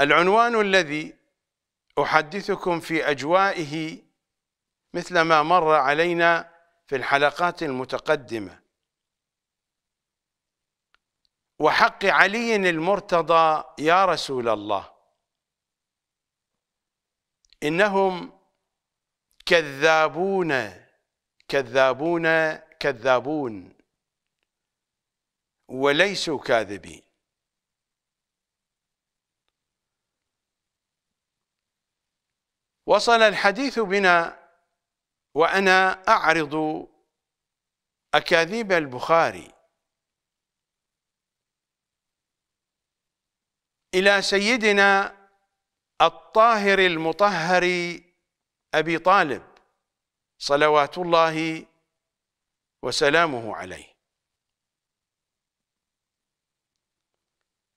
العنوان الذي أحدثكم في أجوائه مثل ما مر علينا في الحلقات المتقدمة وحق علي المرتضى يا رسول الله إنهم كذابون كذابون كذابون وليسوا كاذبين وصل الحديث بنا وأنا أعرض أكاذيب البخاري إلى سيدنا الطاهر المطهر أبي طالب صلوات الله وسلامه عليه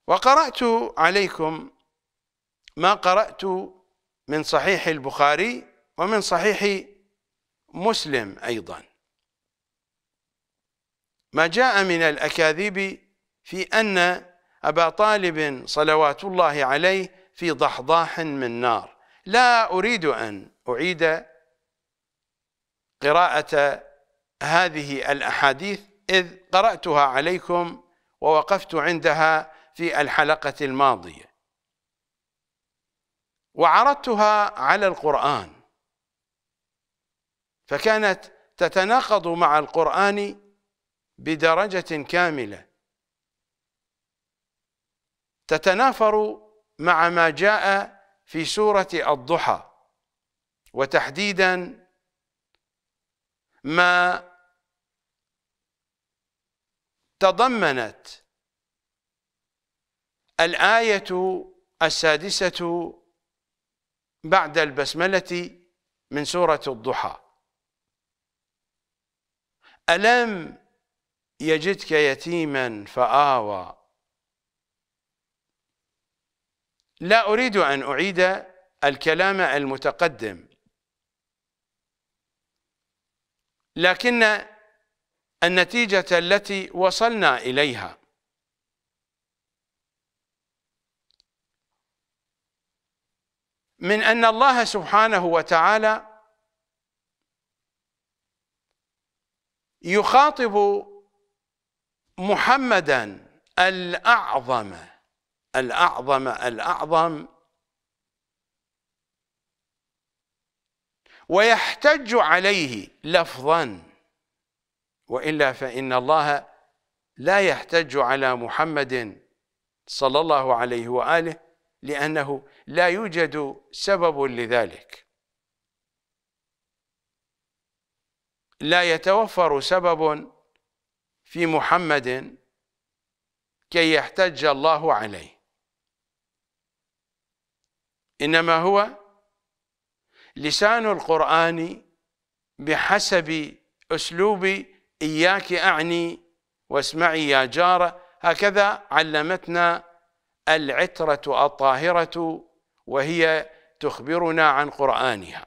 وقرأت عليكم ما قرأت من صحيح البخاري ومن صحيح مسلم أيضا ما جاء من الأكاذيب في أن أبا طالب صلوات الله عليه في ضحضاح من نار لا أريد أن أعيد قراءة هذه الأحاديث إذ قرأتها عليكم ووقفت عندها في الحلقة الماضية وعرضتها على القرآن فكانت تتناقض مع القرآن بدرجة كاملة تتنافر مع ما جاء في سورة الضحى وتحديدا ما تضمنت الآية السادسة بعد البسملة من سورة الضحى ألم يجدك يتيما فآوى لا أريد أن أعيد الكلام المتقدم لكن النتيجة التي وصلنا إليها من أن الله سبحانه وتعالى يخاطب محمدا الأعظم الأعظم الأعظم ويحتج عليه لفظا وإلا فإن الله لا يحتج على محمد صلى الله عليه وآله لأنه لا يوجد سبب لذلك لا يتوفر سبب في محمد كي يحتج الله عليه إنما هو لسان القرآن بحسب أسلوب إياك أعني واسمعي يا جارة هكذا علمتنا العترة الطاهرة وهي تخبرنا عن قرآنها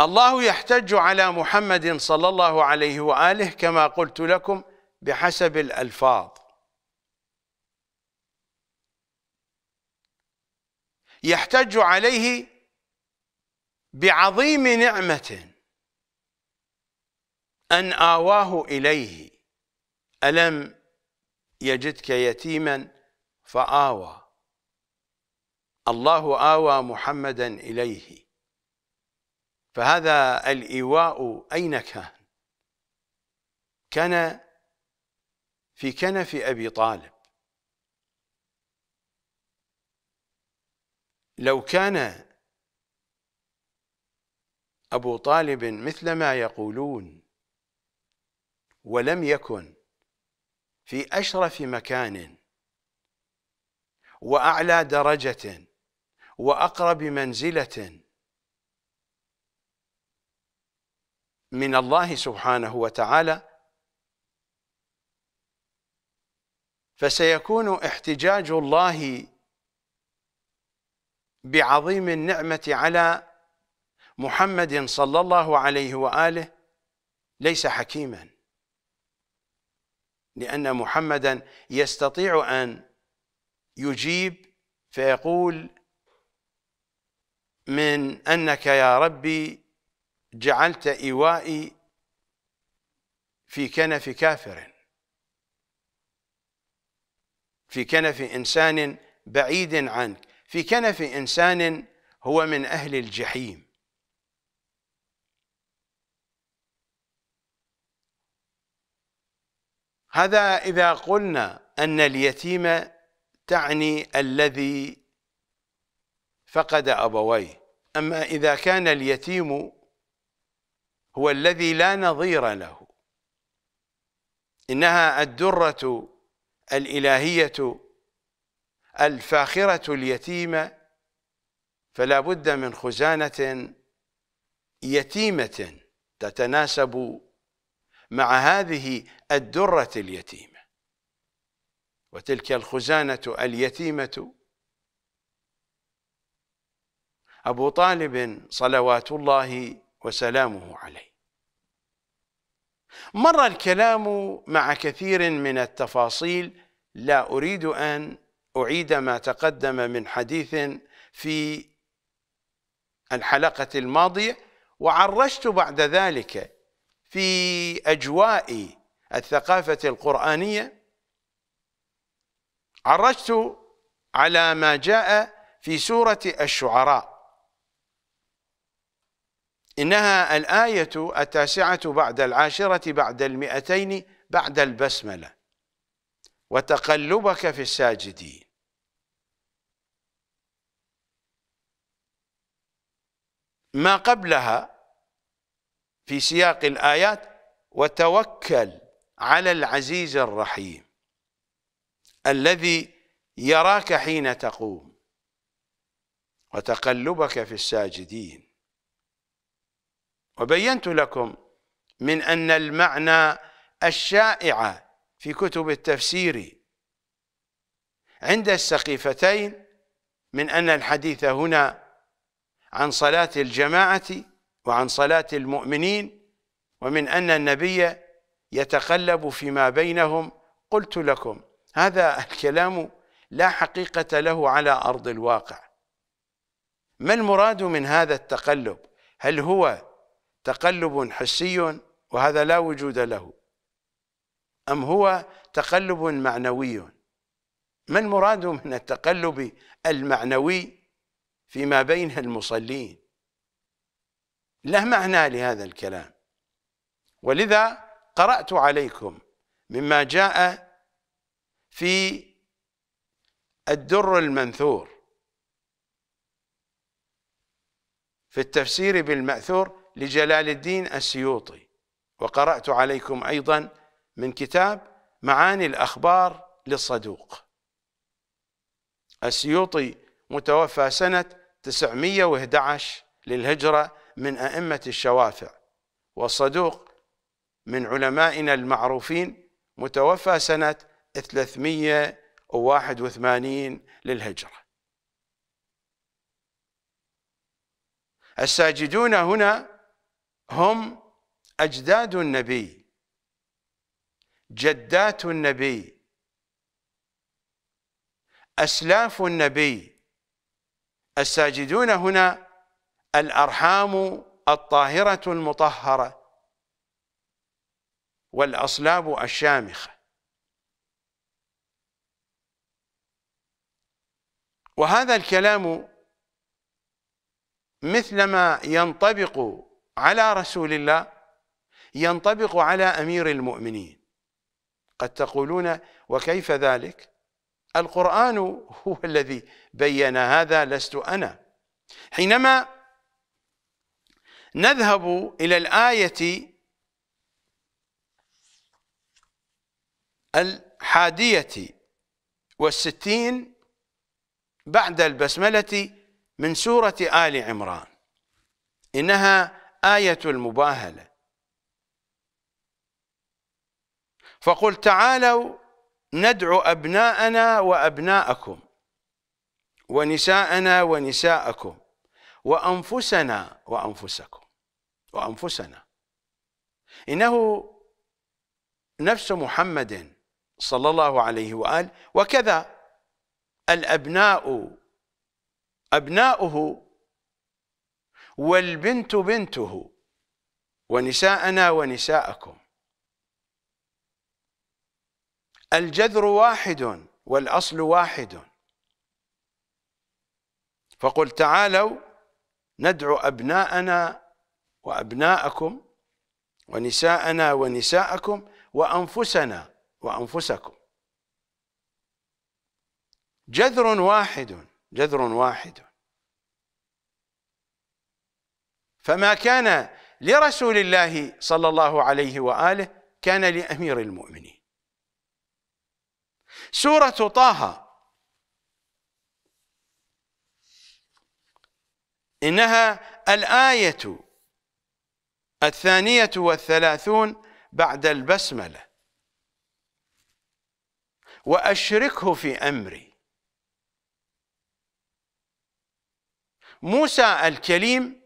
الله يحتج على محمد صلى الله عليه وآله كما قلت لكم بحسب الألفاظ يحتج عليه بعظيم نعمة أن آواه إليه ألم يجدك يتيما فآوى الله آوى محمدا إليه فهذا الإيواء أين كان كان في كنف أبي طالب لو كان أبو طالب مثل ما يقولون ولم يكن في أشرف مكان وأعلى درجة وأقرب منزلة من الله سبحانه وتعالى فسيكون احتجاج الله بعظيم النعمة على محمد صلى الله عليه وآله ليس حكيما لأن محمدا يستطيع أن يجيب فيقول من أنك يا ربي جعلت إيوائي في كنف كافر في كنف إنسان بعيد عنك في كنف إنسان هو من أهل الجحيم هذا إذا قلنا أن اليتيم تعني الذي فقد أبويه أما إذا كان اليتيم هو الذي لا نظير له إنها الدرة الإلهية الفاخرة اليتيمة فلا بد من خزانة يتيمة تتناسب مع هذه الدرة اليتيمة وتلك الخزانة اليتيمة أبو طالب صلوات الله وسلامه عليه مر الكلام مع كثير من التفاصيل لا أريد أن أعيد ما تقدم من حديث في الحلقة الماضية وعرجت بعد ذلك في أجواء الثقافة القرآنية عرجت على ما جاء في سورة الشعراء إنها الآية التاسعة بعد العاشرة بعد المئتين بعد البسملة وتقلبك في الساجدين ما قبلها في سياق الآيات وتوكل على العزيز الرحيم الذي يراك حين تقوم وتقلبك في الساجدين وبينت لكم من أن المعنى الشائع في كتب التفسير عند السقيفتين من أن الحديث هنا عن صلاة الجماعة وعن صلاة المؤمنين ومن أن النبي يتقلب فيما بينهم قلت لكم هذا الكلام لا حقيقة له على أرض الواقع ما المراد من هذا التقلب هل هو تقلب حسي وهذا لا وجود له أم هو تقلب معنوي ما المراد من التقلب المعنوي فيما بين المصلين له معنى لهذا الكلام ولذا قرأت عليكم مما جاء في الدر المنثور في التفسير بالمأثور لجلال الدين السيوطي وقرأت عليكم أيضا من كتاب معاني الأخبار للصدوق السيوطي متوفى سنة 911 للهجرة من أئمة الشوافع وصدوق من علمائنا المعروفين متوفى سنة 381 للهجرة الساجدون هنا هم أجداد النبي جدات النبي أسلاف النبي الساجدون هنا الأرحام الطاهرة المطهرة والأصلاب الشامخة وهذا الكلام مثلما ينطبق على رسول الله ينطبق على أمير المؤمنين قد تقولون وكيف ذلك القرآن هو الذي بين هذا لست أنا حينما نذهب إلى الآية الحادية والستين بعد البسملة من سورة آل عمران إنها آية المباهلة فقل تعالوا ندعو أبناءنا وأبناءكم ونساءنا ونساءكم وأنفسنا وأنفسكم وانفسنا انه نفس محمد صلى الله عليه واله وكذا الابناء ابناؤه والبنت بنته ونساءنا ونساءكم الجذر واحد والاصل واحد فقل تعالوا ندعو ابناءنا وأبناءكم ونساءنا ونساءكم وأنفسنا وأنفسكم جذر واحد جذر واحد فما كان لرسول الله صلى الله عليه وآله كان لأمير المؤمنين سورة طه إنها الآية الثانية والثلاثون بعد البسملة وأشركه في أمري موسى الكليم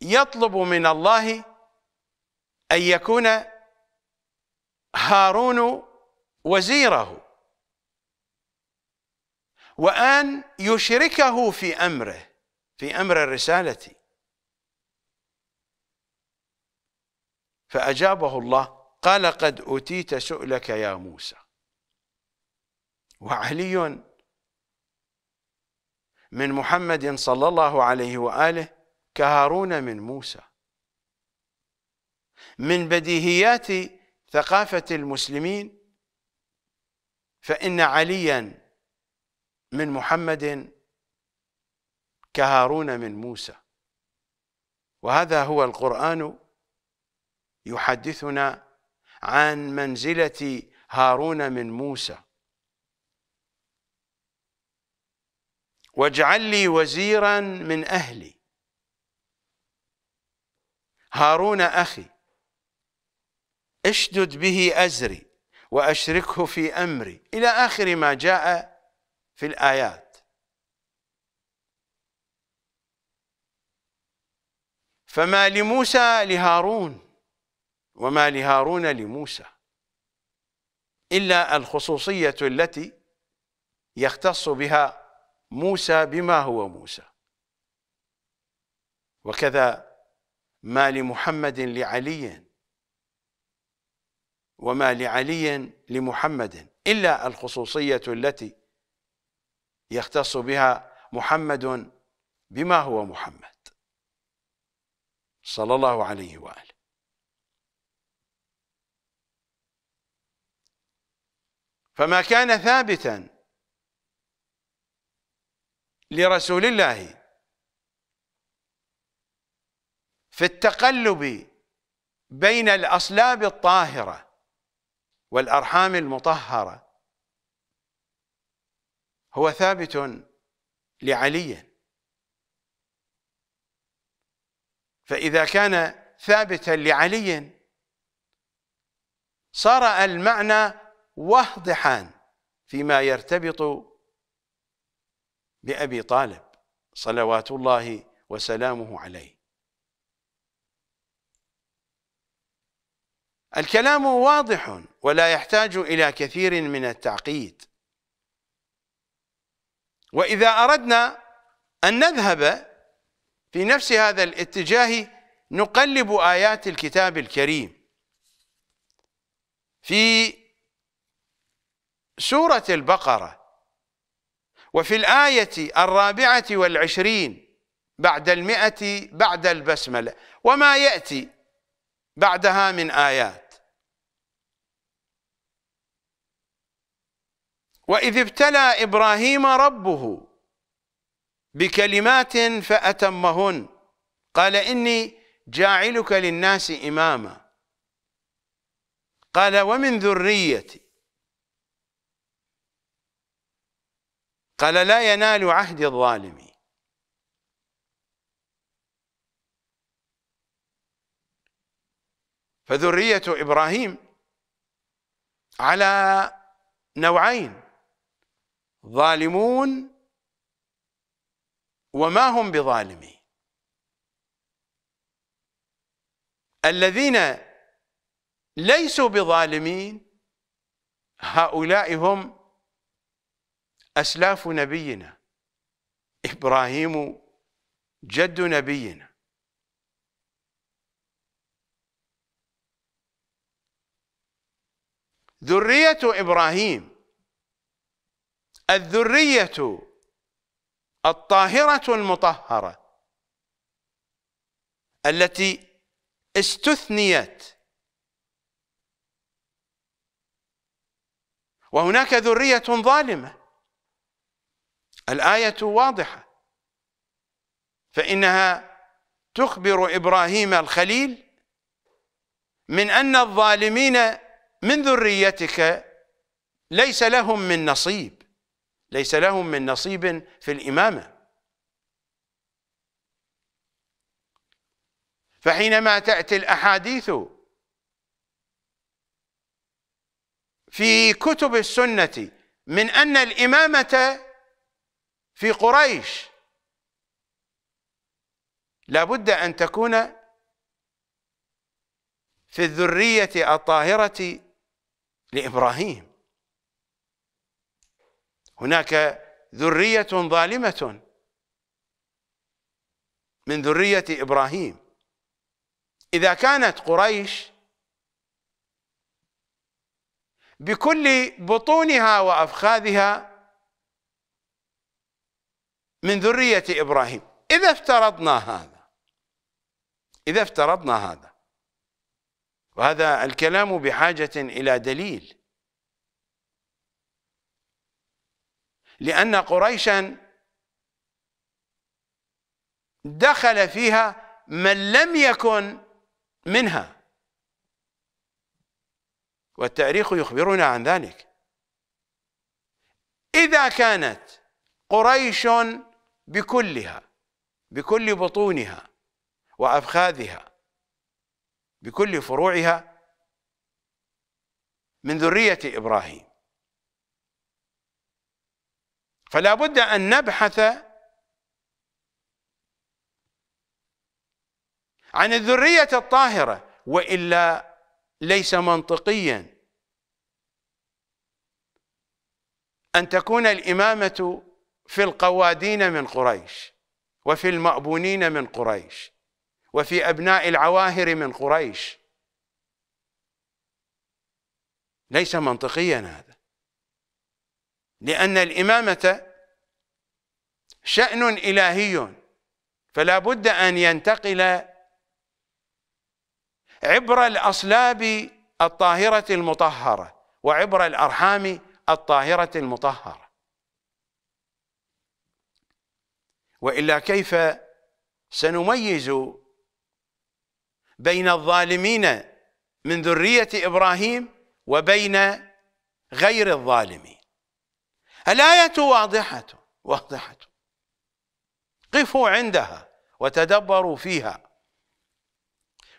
يطلب من الله أن يكون هارون وزيره وأن يشركه في أمره في أمر الرسالة فأجابه الله قال قد أوتيت سؤلك يا موسى وعلي من محمد صلى الله عليه وآله كهارون من موسى من بديهيات ثقافة المسلمين فإن عليا من محمد كهارون من موسى وهذا هو القرآن يحدثنا عن منزلة هارون من موسى واجعل لي وزيرا من أهلي هارون أخي اشدد به أزري وأشركه في أمري إلى آخر ما جاء في الآيات فما لموسى لهارون وما لهارون لموسى إلا الخصوصية التي يختص بها موسى بما هو موسى وكذا ما لمحمد لعلي وما لعلي لمحمد إلا الخصوصية التي يختص بها محمد بما هو محمد صلى الله عليه وآله فما كان ثابتا لرسول الله في التقلب بين الأصلاب الطاهرة والأرحام المطهرة هو ثابت لعلي فإذا كان ثابتا لعلي صار المعنى واضحان فيما يرتبط بأبي طالب صلوات الله وسلامه عليه الكلام واضح ولا يحتاج إلى كثير من التعقيد وإذا أردنا أن نذهب في نفس هذا الاتجاه نقلب آيات الكتاب الكريم في سورة البقرة وفي الآية الرابعة والعشرين بعد المئة بعد البسملة وما يأتي بعدها من آيات وإذ ابتلى إبراهيم ربه بكلمات فأتمهن قال إني جاعلك للناس إماما قال ومن ذريتي قال لا ينال عهد الظالم فذرية إبراهيم على نوعين ظالمون وما هم بظالمين الذين ليسوا بظالمين هؤلاء هم أسلاف نبينا إبراهيم جد نبينا ذرية إبراهيم الذرية الطاهرة المطهرة التي استثنيت وهناك ذرية ظالمة الآية واضحة فإنها تخبر إبراهيم الخليل من أن الظالمين من ذريتك ليس لهم من نصيب ليس لهم من نصيب في الإمامة فحينما تأتي الأحاديث في كتب السنة من أن الإمامة في قريش لابد أن تكون في الذرية الطاهرة لإبراهيم هناك ذرية ظالمة من ذرية إبراهيم إذا كانت قريش بكل بطونها وأفخاذها من ذرية إبراهيم إذا افترضنا هذا إذا افترضنا هذا وهذا الكلام بحاجة إلى دليل لأن قريشا دخل فيها من لم يكن منها والتاريخ يخبرنا عن ذلك إذا كانت قريش بكلها بكل بطونها وأفخاذها بكل فروعها من ذرية إبراهيم فلا بد أن نبحث عن الذرية الطاهرة وإلا ليس منطقيا أن تكون الإمامة في القوادين من قريش وفي المأبونين من قريش وفي أبناء العواهر من قريش ليس منطقيا هذا لأن الإمامة شأن إلهي فلا بد أن ينتقل عبر الأصلاب الطاهرة المطهرة وعبر الأرحام الطاهرة المطهرة وإلا كيف سنميز بين الظالمين من ذرية إبراهيم وبين غير الظالمين الآية واضحة واضحة قفوا عندها وتدبروا فيها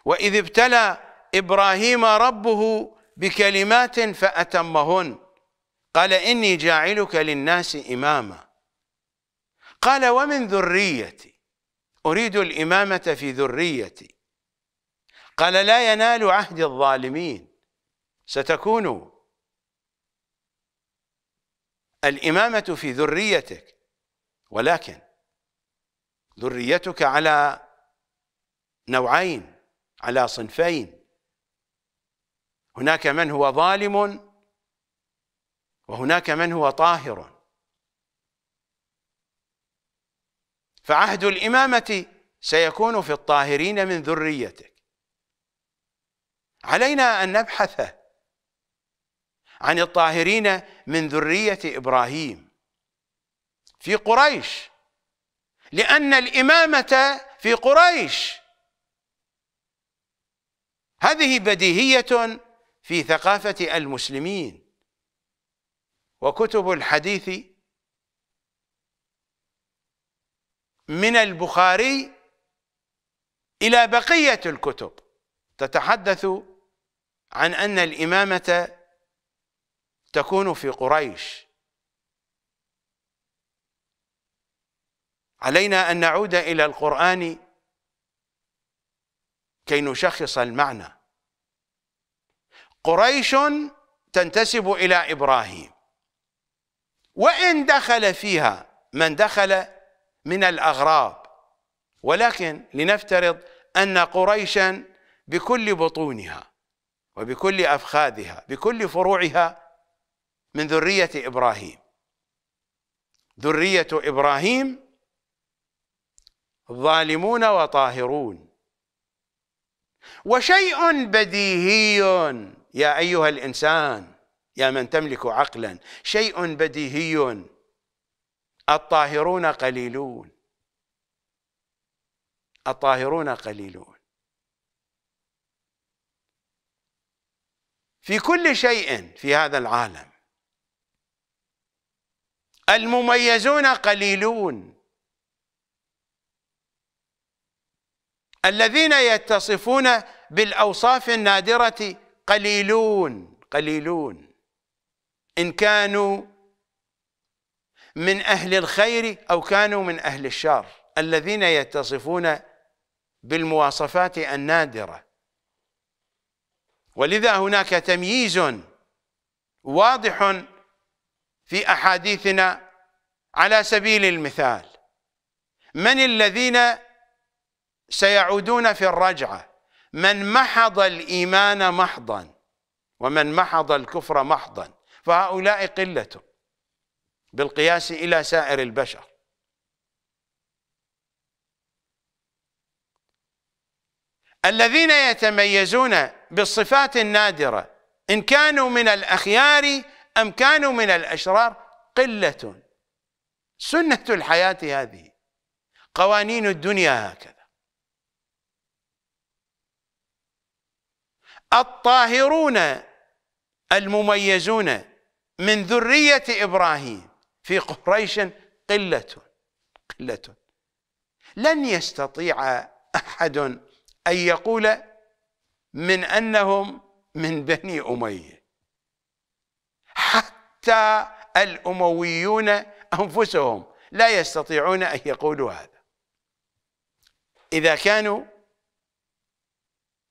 وإذ ابتلى إبراهيم ربه بكلمات فأتمهن قال إني جاعلك للناس إماماً قال ومن ذريتي أريد الإمامة في ذريتي قال لا ينال عهد الظالمين ستكون الإمامة في ذريتك ولكن ذريتك على نوعين على صنفين هناك من هو ظالم وهناك من هو طاهر فعهد الإمامة سيكون في الطاهرين من ذريتك علينا أن نبحث عن الطاهرين من ذرية إبراهيم في قريش لأن الإمامة في قريش هذه بديهية في ثقافة المسلمين وكتب الحديث من البخاري إلى بقية الكتب تتحدث عن أن الإمامة تكون في قريش علينا أن نعود إلى القرآن كي نشخص المعنى قريش تنتسب إلى إبراهيم وإن دخل فيها من دخل من الأغراب ولكن لنفترض أن قريشا بكل بطونها وبكل أفخاذها بكل فروعها من ذرية إبراهيم ذرية إبراهيم ظالمون وطاهرون وشيء بديهي يا أيها الإنسان يا من تملك عقلا شيء بديهي الطاهرون قليلون الطاهرون قليلون في كل شيء في هذا العالم المميزون قليلون الذين يتصفون بالأوصاف النادرة قليلون قليلون إن كانوا من أهل الخير أو كانوا من أهل الشر الذين يتصفون بالمواصفات النادرة ولذا هناك تمييز واضح في أحاديثنا على سبيل المثال من الذين سيعودون في الرجعة من محض الإيمان محضا ومن محض الكفر محضا فهؤلاء قلة بالقياس إلى سائر البشر الذين يتميزون بالصفات النادرة إن كانوا من الأخيار أم كانوا من الأشرار قلة سنة الحياة هذه قوانين الدنيا هكذا الطاهرون المميزون من ذرية إبراهيم في قريش قلة قلة لن يستطيع أحد أن يقول من أنهم من بني أمية حتى الأمويون أنفسهم لا يستطيعون أن يقولوا هذا إذا كانوا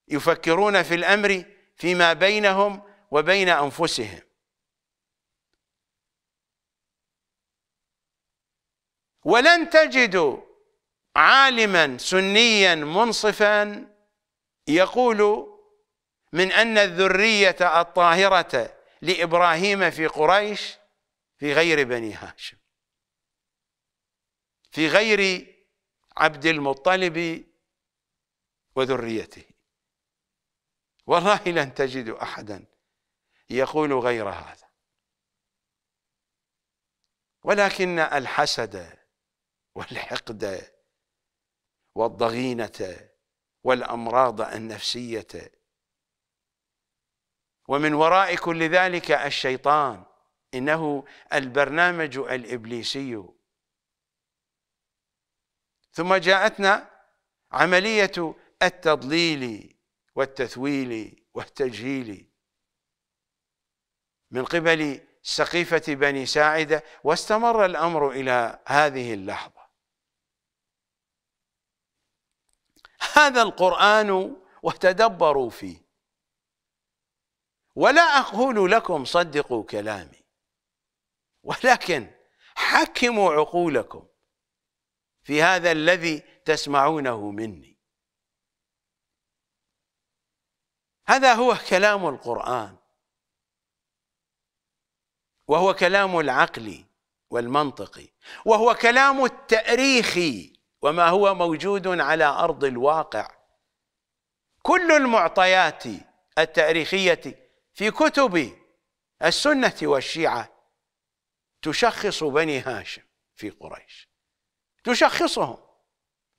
يفكرون في الأمر فيما بينهم وبين أنفسهم ولن تجدوا عالما سنيا منصفا يقول من أن الذرية الطاهرة لإبراهيم في قريش في غير بني هاشم في غير عبد المطلب وذريته والله لن تجد أحدا يقول غير هذا ولكن الحسد والحقد والضغينة والأمراض النفسية ومن وراء كل ذلك الشيطان إنه البرنامج الإبليسي ثم جاءتنا عملية التضليل والتثويل والتجهيل من قبل سقيفة بني ساعدة واستمر الأمر إلى هذه اللحظة هذا القرآن وتدبروا فيه ولا أقول لكم صدقوا كلامي ولكن حكموا عقولكم في هذا الذي تسمعونه مني هذا هو كلام القرآن وهو كلام العقل والمنطقي وهو كلام التأريخي وما هو موجود على أرض الواقع كل المعطيات التاريخية في كتب السنة والشيعة تشخص بني هاشم في قريش تشخصهم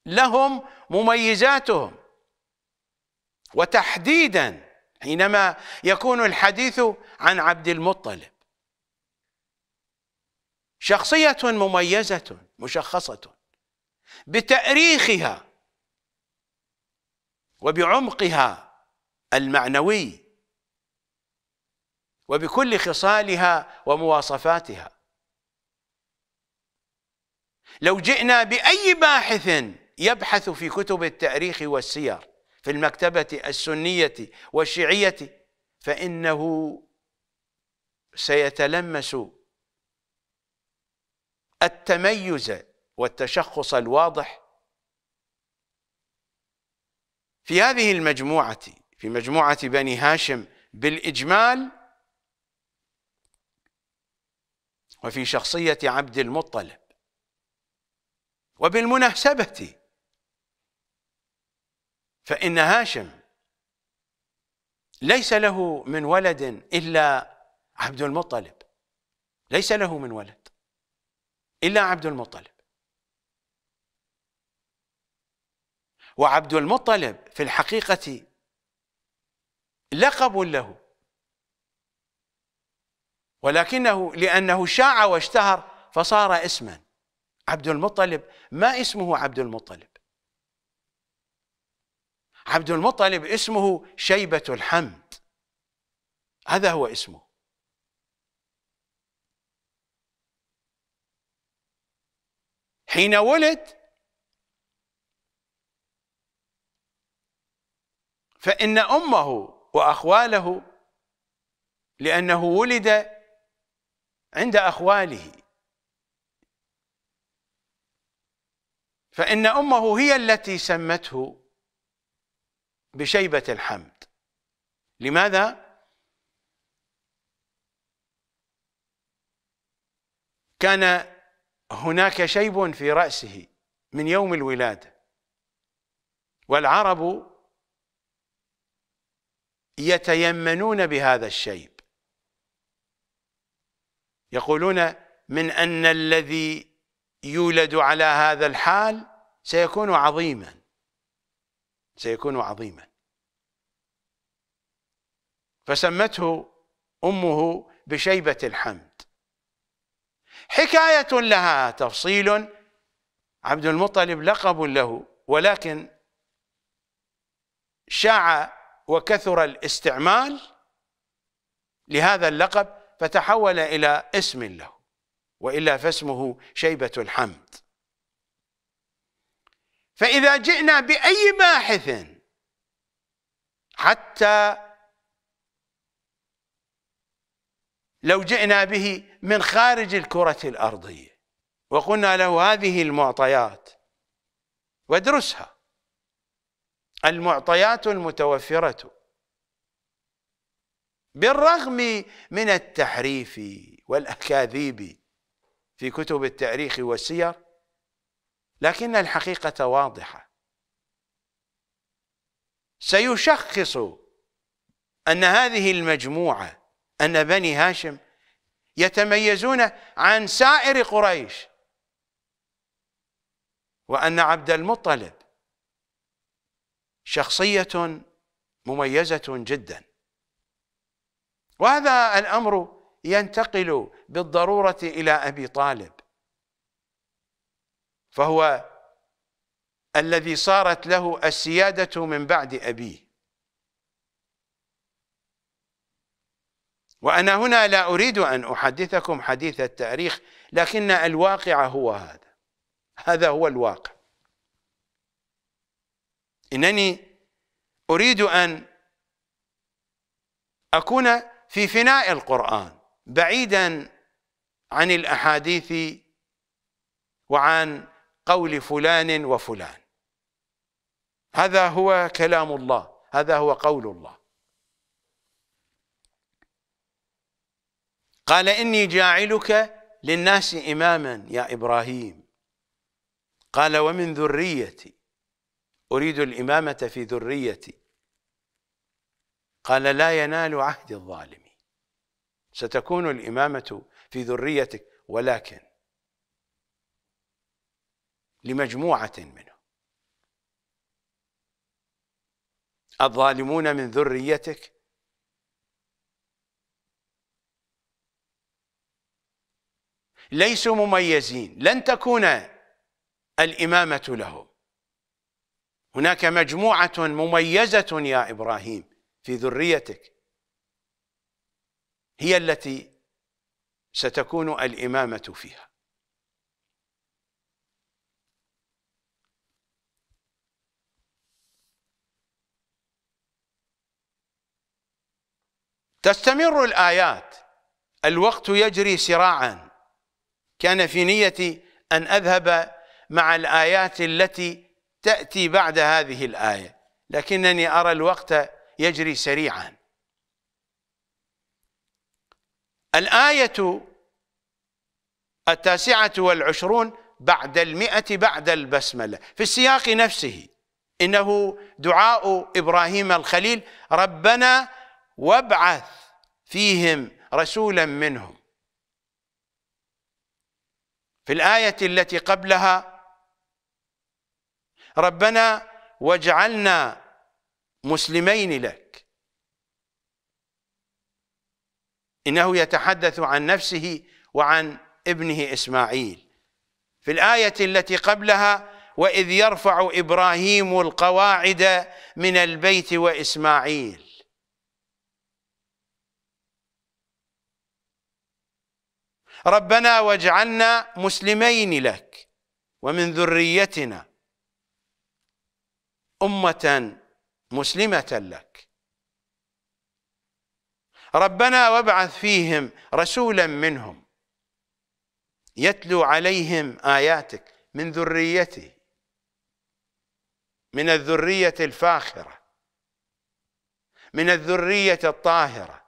لهم مميزاتهم وتحديدا حينما يكون الحديث عن عبد المطلب شخصية مميزة مشخصة بتأريخها وبعمقها المعنوي وبكل خصالها ومواصفاتها لو جئنا بأي باحث يبحث في كتب التاريخ والسير في المكتبة السنية والشيعية فإنه سيتلمس التميز والتشخص الواضح في هذه المجموعة في مجموعة بني هاشم بالإجمال وفي شخصية عبد المطلب وبالمناسبة فإن هاشم ليس له من ولد إلا عبد المطلب ليس له من ولد إلا عبد المطلب وعبد المطلب في الحقيقة لقب له ولكنه لأنه شاع واشتهر فصار اسما عبد المطلب ما اسمه عبد المطلب عبد المطلب اسمه شيبة الحمد هذا هو اسمه حين ولد فإن أمه وأخواله لأنه ولد عند أخواله فإن أمه هي التي سمته بشيبة الحمد لماذا؟ كان هناك شيب في رأسه من يوم الولادة والعرب يتيمنون بهذا الشيب يقولون من أن الذي يولد على هذا الحال سيكون عظيما سيكون عظيما فسمته أمه بشيبة الحمد حكاية لها تفصيل عبد المطلب لقب له ولكن شاع وكثر الاستعمال لهذا اللقب فتحول إلى اسم له وإلا فاسمه شيبة الحمد فإذا جئنا بأي باحث حتى لو جئنا به من خارج الكرة الأرضية وقلنا له هذه المعطيات وادرسها المعطيات المتوفرة بالرغم من التحريف والأكاذيب في كتب التاريخ والسير لكن الحقيقة واضحة سيشخص أن هذه المجموعة أن بني هاشم يتميزون عن سائر قريش وأن عبد المطلب شخصية مميزة جدا وهذا الأمر ينتقل بالضرورة إلى أبي طالب فهو الذي صارت له السيادة من بعد أبيه وأنا هنا لا أريد أن أحدثكم حديث التاريخ لكن الواقع هو هذا هذا هو الواقع إنني أريد أن أكون في فناء القرآن بعيدا عن الأحاديث وعن قول فلان وفلان هذا هو كلام الله هذا هو قول الله قال إني جاعلك للناس إماما يا إبراهيم قال ومن ذريتي أريد الإمامة في ذريتي قال لا ينال عهد الظالم ستكون الإمامة في ذريتك ولكن لمجموعة منهم الظالمون من ذريتك ليسوا مميزين لن تكون الإمامة لهم هناك مجموعة مميزة يا إبراهيم في ذريتك هي التي ستكون الإمامة فيها تستمر الآيات الوقت يجري سراعا كان في نيتي أن أذهب مع الآيات التي تأتي بعد هذه الآية لكنني أرى الوقت يجري سريعا الآية التاسعة والعشرون بعد المئة بعد البسملة في السياق نفسه إنه دعاء إبراهيم الخليل ربنا وابعث فيهم رسولا منهم في الآية التي قبلها ربنا واجعلنا مسلمين لك إنه يتحدث عن نفسه وعن ابنه إسماعيل في الآية التي قبلها وإذ يرفع إبراهيم القواعد من البيت وإسماعيل ربنا واجعلنا مسلمين لك ومن ذريتنا أمة مسلمة لك ربنا وابعث فيهم رسولا منهم يتلو عليهم آياتك من ذريته من الذرية الفاخرة من الذرية الطاهرة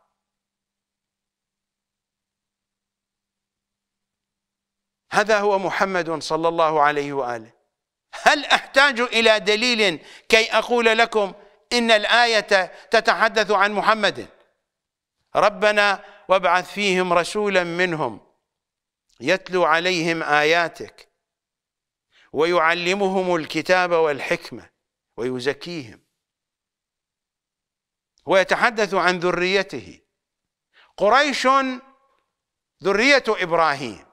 هذا هو محمد صلى الله عليه وآله هل أحتاج إلى دليل كي أقول لكم إن الآية تتحدث عن محمد ربنا وابعث فيهم رسولا منهم يتلو عليهم آياتك ويعلمهم الكتاب والحكمة ويزكيهم ويتحدث عن ذريته قريش ذرية إبراهيم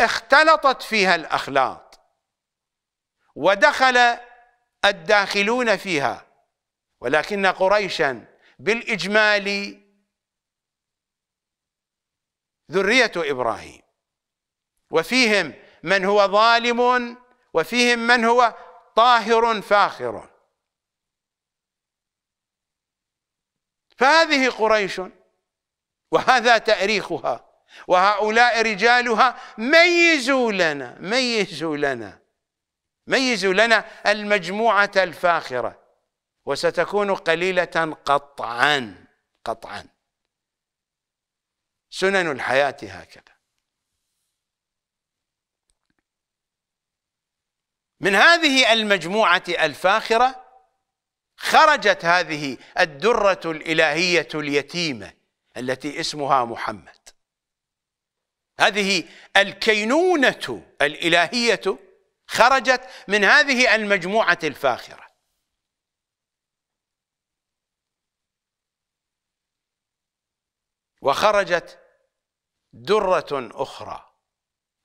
اختلطت فيها الأخلاق ودخل الداخلون فيها ولكن قريشا بالإجمال ذرية إبراهيم وفيهم من هو ظالم وفيهم من هو طاهر فاخر فهذه قريش وهذا تأريخها وهؤلاء رجالها ميزوا لنا ميزوا لنا ميزوا لنا المجموعة الفاخرة وستكون قليلة قطعا قطعا سنن الحياة هكذا من هذه المجموعة الفاخرة خرجت هذه الدرة الإلهية اليتيمة التي اسمها محمد هذه الكينونة الإلهية خرجت من هذه المجموعة الفاخرة وخرجت درة أخرى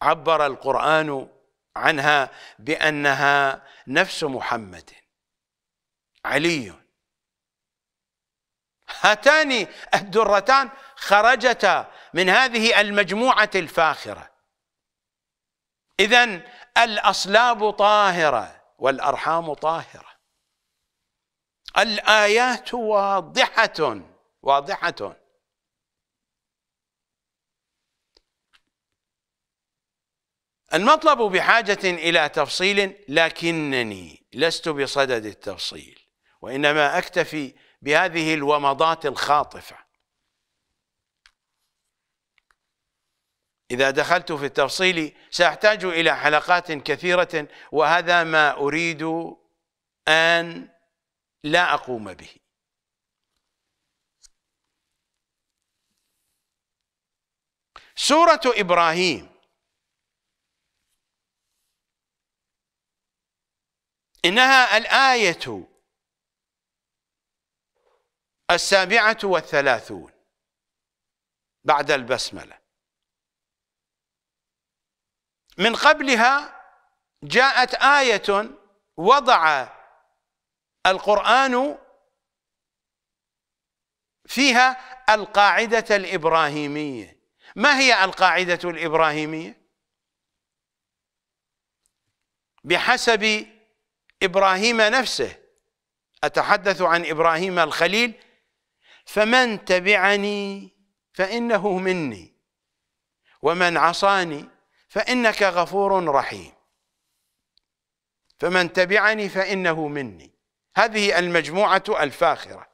عبر القرآن عنها بأنها نفس محمد علي هاتان الدرتان خرجتا من هذه المجموعة الفاخرة إذا الأصلاب طاهرة والأرحام طاهرة الآيات واضحة واضحة المطلب بحاجة إلى تفصيل لكنني لست بصدد التفصيل وإنما أكتفي بهذه الومضات الخاطفة إذا دخلت في التفصيل سأحتاج إلى حلقات كثيرة وهذا ما أريد أن لا أقوم به سورة إبراهيم إنها الآية السابعة والثلاثون بعد البسملة من قبلها جاءت آية وضع القرآن فيها القاعدة الإبراهيمية ما هي القاعدة الإبراهيمية بحسب إبراهيم نفسه أتحدث عن إبراهيم الخليل فمن تبعني فإنه مني ومن عصاني فإنك غفور رحيم فمن تبعني فإنه مني هذه المجموعة الفاخرة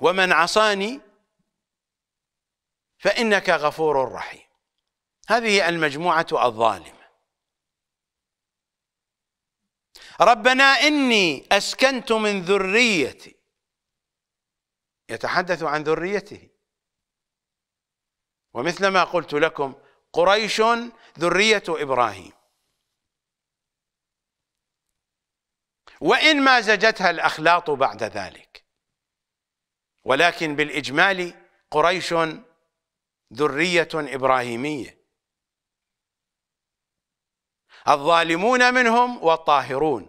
ومن عصاني فإنك غفور رحيم هذه المجموعة الظالمة ربنا إني أسكنت من ذريتي يتحدث عن ذريته ومثل ما قلت لكم قريش ذرية إبراهيم وإن مازجتها الأخلاط بعد ذلك ولكن بالإجمال قريش ذرية إبراهيمية الظالمون منهم والطاهرون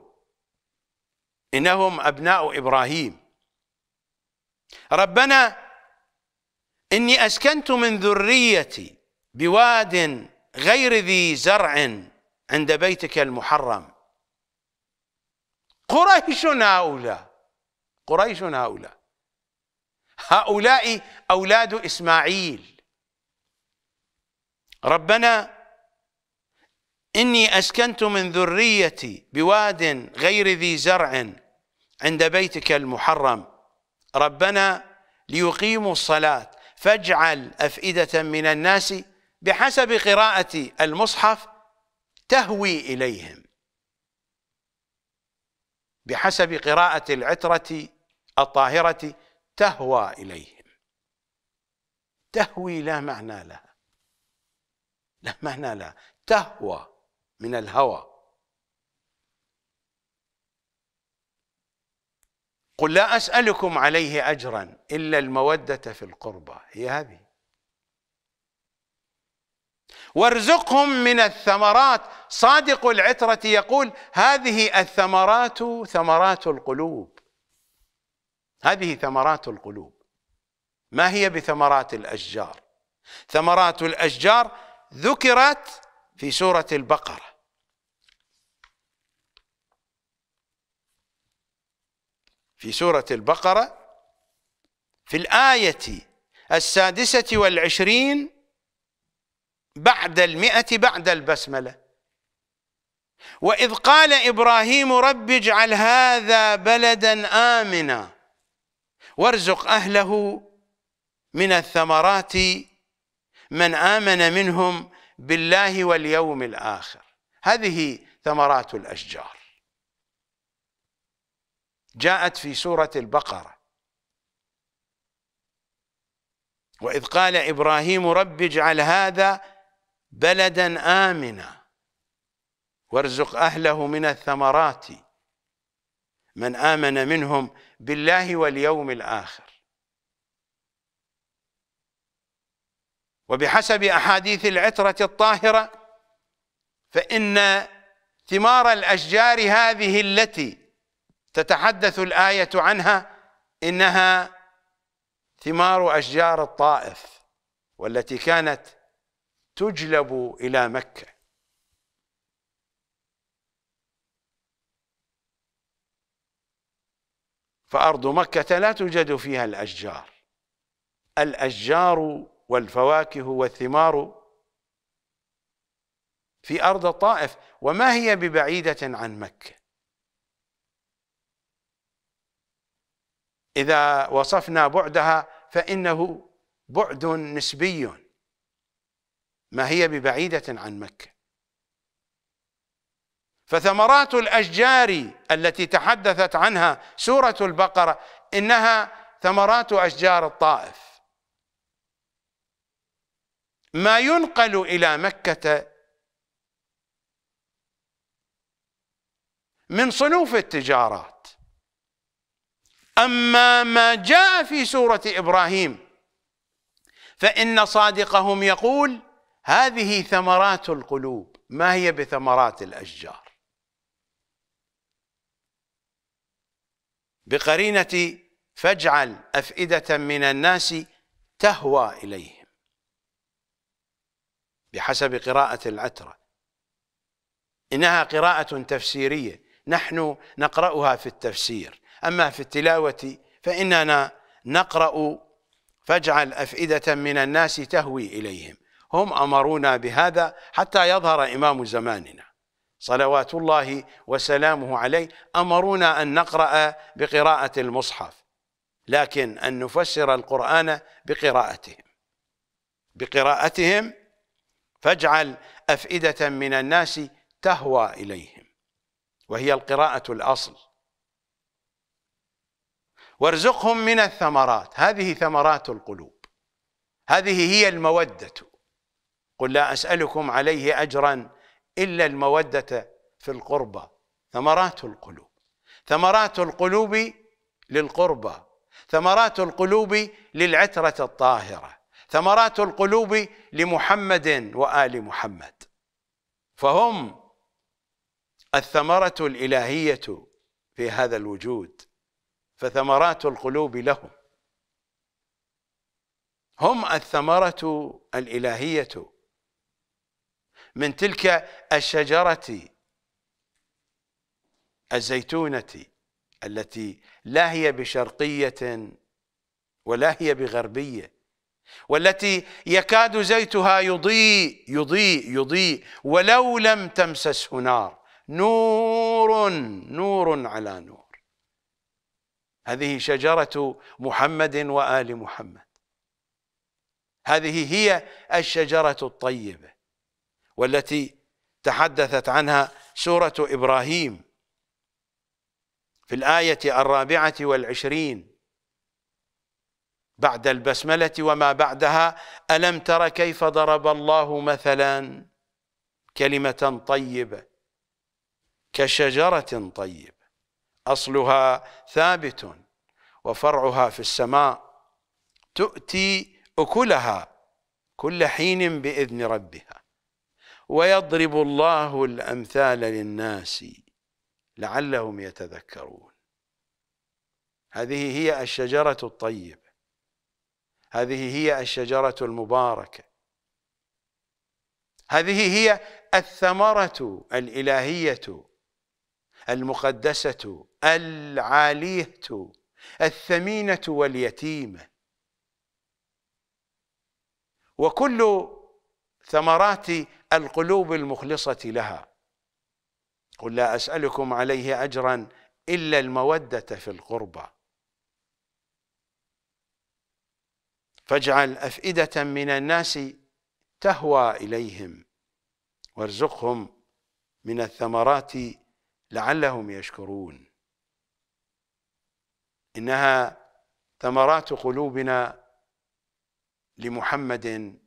إنهم أبناء إبراهيم ربنا إني أسكنت من ذريتي بواد غير ذي زرع عند بيتك المحرم قريش هؤلاء قريش هؤلاء هؤلاء أولاد إسماعيل ربنا إني أسكنت من ذريتي بواد غير ذي زرع عند بيتك المحرم ربنا ليقيموا الصلاة فاجعل أفئدة من الناس بحسب قراءة المصحف تهوي إليهم بحسب قراءة العترة الطاهرة تهوى إليهم تهوي لا معنى لها لا معنى لها تهوى من الهوى قل لا أسألكم عليه أجرا إلا المودة في القربى هي هذه وارزقهم من الثمرات صادق العترة يقول هذه الثمرات ثمرات القلوب هذه ثمرات القلوب ما هي بثمرات الأشجار ثمرات الأشجار ذكرت في سورة البقرة في سورة البقرة في الآية السادسة والعشرين بعد المئة بعد البسملة وإذ قال إبراهيم رب اجعل هذا بلدا آمنا وارزق أهله من الثمرات من آمن منهم بالله واليوم الآخر هذه ثمرات الأشجار جاءت في سورة البقرة وإذ قال إبراهيم رب اجعل هذا بلدا آمنا وارزق أهله من الثمرات من آمن منهم بالله واليوم الآخر وبحسب أحاديث العترة الطاهرة فإن ثمار الأشجار هذه التي تتحدث الآية عنها إنها ثمار أشجار الطائف والتي كانت تجلب إلى مكة فأرض مكة لا توجد فيها الأشجار الأشجار والفواكه والثمار في أرض الطائف وما هي ببعيدة عن مكة إذا وصفنا بعدها فإنه بعد نسبي ما هي ببعيدة عن مكة فثمرات الأشجار التي تحدثت عنها سورة البقرة إنها ثمرات أشجار الطائف ما ينقل إلى مكة من صنوف التجارات أما ما جاء في سورة إبراهيم فإن صادقهم يقول هذه ثمرات القلوب ما هي بثمرات الأشجار بقرينة فاجعل أفئدة من الناس تهوى إليهم بحسب قراءة العترة إنها قراءة تفسيرية نحن نقرأها في التفسير أما في التلاوة فإننا نقرأ فاجعل أفئدة من الناس تهوي إليهم هم أمرونا بهذا حتى يظهر إمام زماننا صلوات الله وسلامه عليه أمرونا أن نقرأ بقراءة المصحف لكن أن نفسر القرآن بقراءتهم بقراءتهم فاجعل أفئدة من الناس تهوى إليهم وهي القراءة الأصل وارزقهم من الثمرات هذه ثمرات القلوب هذه هي المودة قل لا أسألكم عليه أجرا إلا المودة في القربى ثمرات القلوب ثمرات القلوب للقربى ثمرات القلوب للعترة الطاهرة ثمرات القلوب لمحمد وآل محمد فهم الثمرة الإلهية في هذا الوجود فثمرات القلوب لهم هم الثمرة الإلهية من تلك الشجرة الزيتونة التي لا هي بشرقية ولا هي بغربية والتي يكاد زيتها يضيء يضيء يضيء ولو لم تمسسه نار نور نور على نور هذه شجرة محمد وآل محمد هذه هي الشجرة الطيبة والتي تحدثت عنها سورة إبراهيم في الآية الرابعة والعشرين بعد البسملة وما بعدها ألم تر كيف ضرب الله مثلا كلمة طيبة كشجرة طيبة أصلها ثابت وفرعها في السماء تؤتي أكلها كل حين بإذن ربها ويضرب الله الأمثال للناس لعلهم يتذكرون هذه هي الشجرة الطيبة هذه هي الشجرة المباركة هذه هي الثمرة الإلهية المقدسة العالية الثمينة واليتيمة وكل ثمرات القلوب المخلصة لها قل لا أسألكم عليه أجرا إلا المودة في القربى فاجعل أفئدة من الناس تهوى إليهم وارزقهم من الثمرات لعلهم يشكرون انها ثمرات قلوبنا لمحمد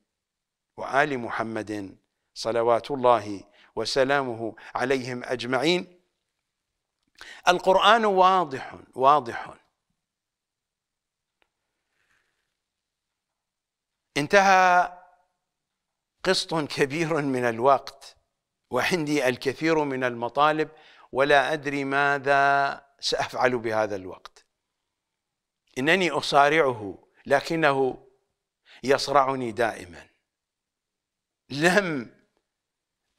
وال محمد صلوات الله وسلامه عليهم اجمعين القران واضح واضح انتهى قسط كبير من الوقت وعندي الكثير من المطالب ولا أدري ماذا سأفعل بهذا الوقت إنني أصارعه لكنه يصرعني دائما لم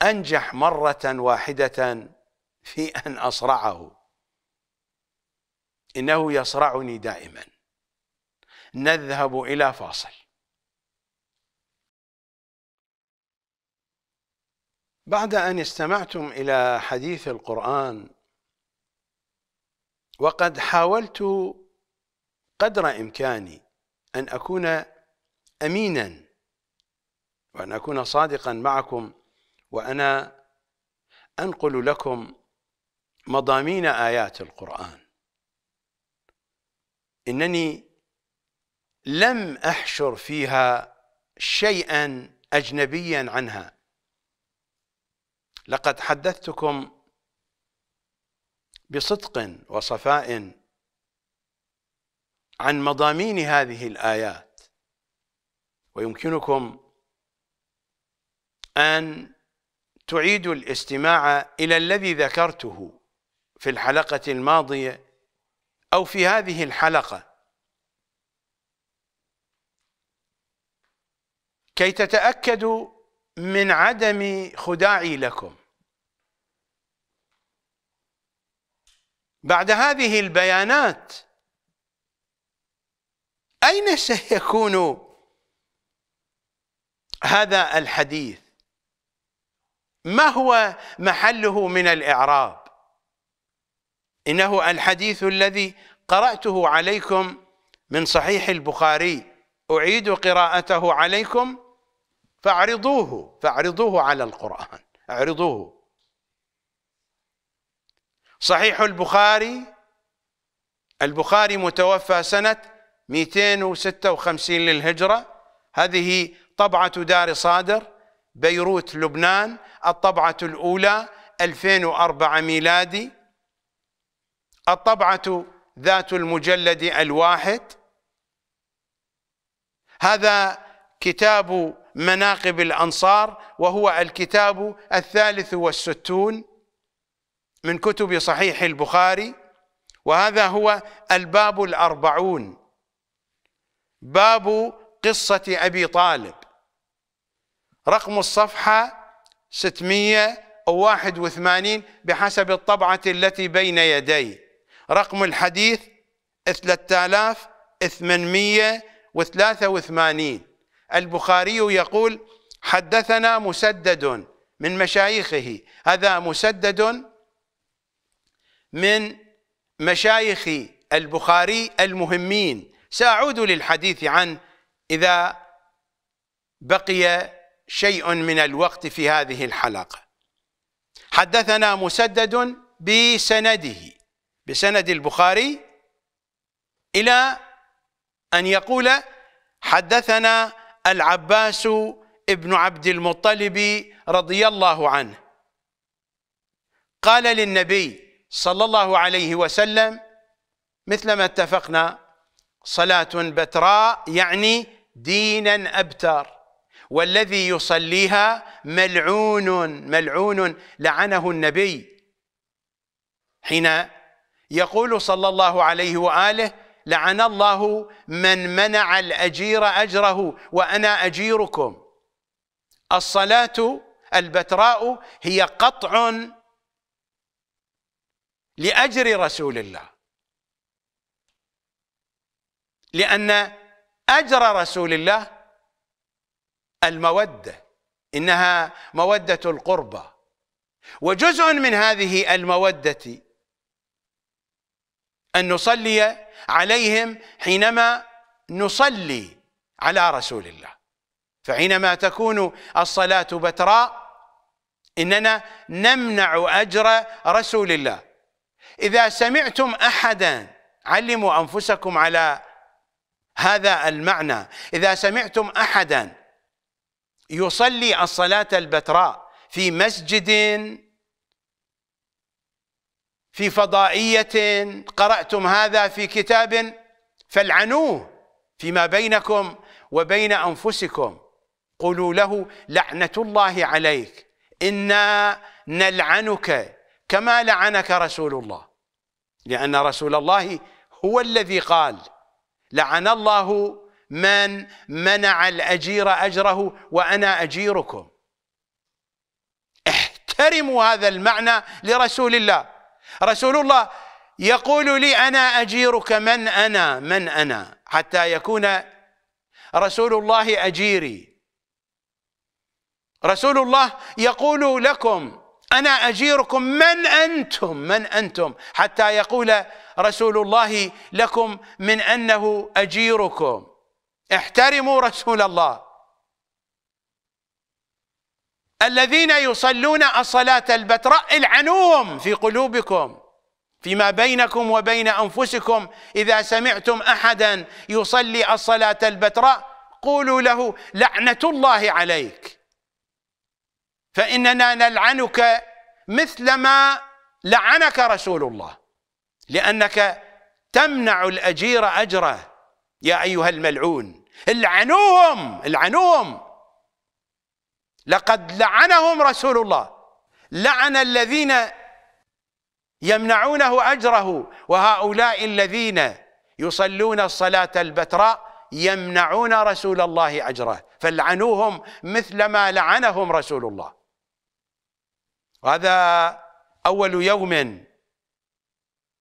أنجح مرة واحدة في أن أصرعه إنه يصرعني دائما نذهب إلى فاصل بعد ان استمعتم الى حديث القران وقد حاولت قدر امكاني ان اكون امينا وان اكون صادقا معكم وانا انقل لكم مضامين ايات القران انني لم احشر فيها شيئا اجنبيا عنها لقد حدثتكم بصدق وصفاء عن مضامين هذه الآيات ويمكنكم أن تعيدوا الاستماع إلى الذي ذكرته في الحلقة الماضية أو في هذه الحلقة كي تتأكدوا من عدم خداعي لكم بعد هذه البيانات أين سيكون هذا الحديث ما هو محله من الإعراب إنه الحديث الذي قرأته عليكم من صحيح البخاري أعيد قراءته عليكم فاعرضوه فاعرضوه على القرآن اعرضوه صحيح البخاري البخاري متوفى سنة 256 للهجرة هذه طبعة دار صادر بيروت لبنان الطبعة الأولى 2004 ميلادي الطبعة ذات المجلد الواحد هذا كتاب مناقب الأنصار وهو الكتاب الثالث والستون من كتب صحيح البخاري وهذا هو الباب الأربعون باب قصة أبي طالب رقم الصفحة 681 بحسب الطبعة التي بين يدي رقم الحديث 3883 البخاري يقول حدثنا مسدد من مشايخه هذا مسدد من مشايخ البخاري المهمين سأعود للحديث عن إذا بقي شيء من الوقت في هذه الحلقة حدثنا مسدد بسنده بسند البخاري إلى أن يقول حدثنا العباس ابن عبد المطلب رضي الله عنه قال للنبي صلى الله عليه وسلم مثل ما اتفقنا صلاة بتراء يعني دينا أبتر والذي يصليها ملعون ملعون لعنه النبي حين يقول صلى الله عليه وآله لعن الله من منع الأجير أجره وأنا أجيركم الصلاة البتراء هي قطع لأجر رسول الله لأن أجر رسول الله المودة إنها مودة القربى وجزء من هذه المودة أن نصلي عليهم حينما نصلي على رسول الله فحينما تكون الصلاة بتراء إننا نمنع أجر رسول الله إذا سمعتم أحدا علموا أنفسكم على هذا المعنى إذا سمعتم أحدا يصلي الصلاة البتراء في مسجد في فضائية قرأتم هذا في كتاب فالعنوه فيما بينكم وبين أنفسكم قولوا له لعنة الله عليك إنا نلعنك كما لعنك رسول الله لأن رسول الله هو الذي قال لعن الله من منع الأجير أجره وأنا أجيركم احترموا هذا المعنى لرسول الله رسول الله يقول لي أنا أجيرك من أنا من أنا حتى يكون رسول الله أجيري رسول الله يقول لكم أنا أجيركم من أنتم من أنتم حتى يقول رسول الله لكم من أنه أجيركم احترموا رسول الله الذين يصلون الصلاة البتراء العنوهم في قلوبكم فيما بينكم وبين أنفسكم إذا سمعتم أحدا يصلي الصلاة البتراء قولوا له لعنة الله عليك فإننا نلعنك مثلما لعنك رسول الله لأنك تمنع الأجير أجره يا أيها الملعون العنوهم العنوهم لقد لعنهم رسول الله لعن الذين يمنعونه أجره وهؤلاء الذين يصلون الصلاة البتراء يمنعون رسول الله أجره فلعنوهم مثلما لعنهم رسول الله هذا أول يوم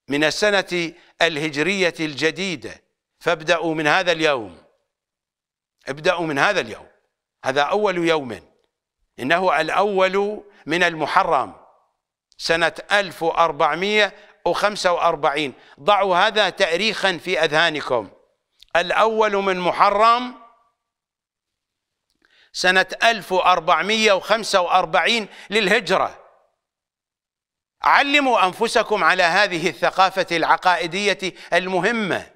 من السنة الهجرية الجديدة فابدأوا من هذا اليوم ابدأوا من هذا اليوم هذا أول يوم إنه الأول من المحرم سنة 1445 ضعوا هذا تأريخا في أذهانكم الأول من محرم سنة 1445 للهجرة علموا أنفسكم على هذه الثقافة العقائدية المهمة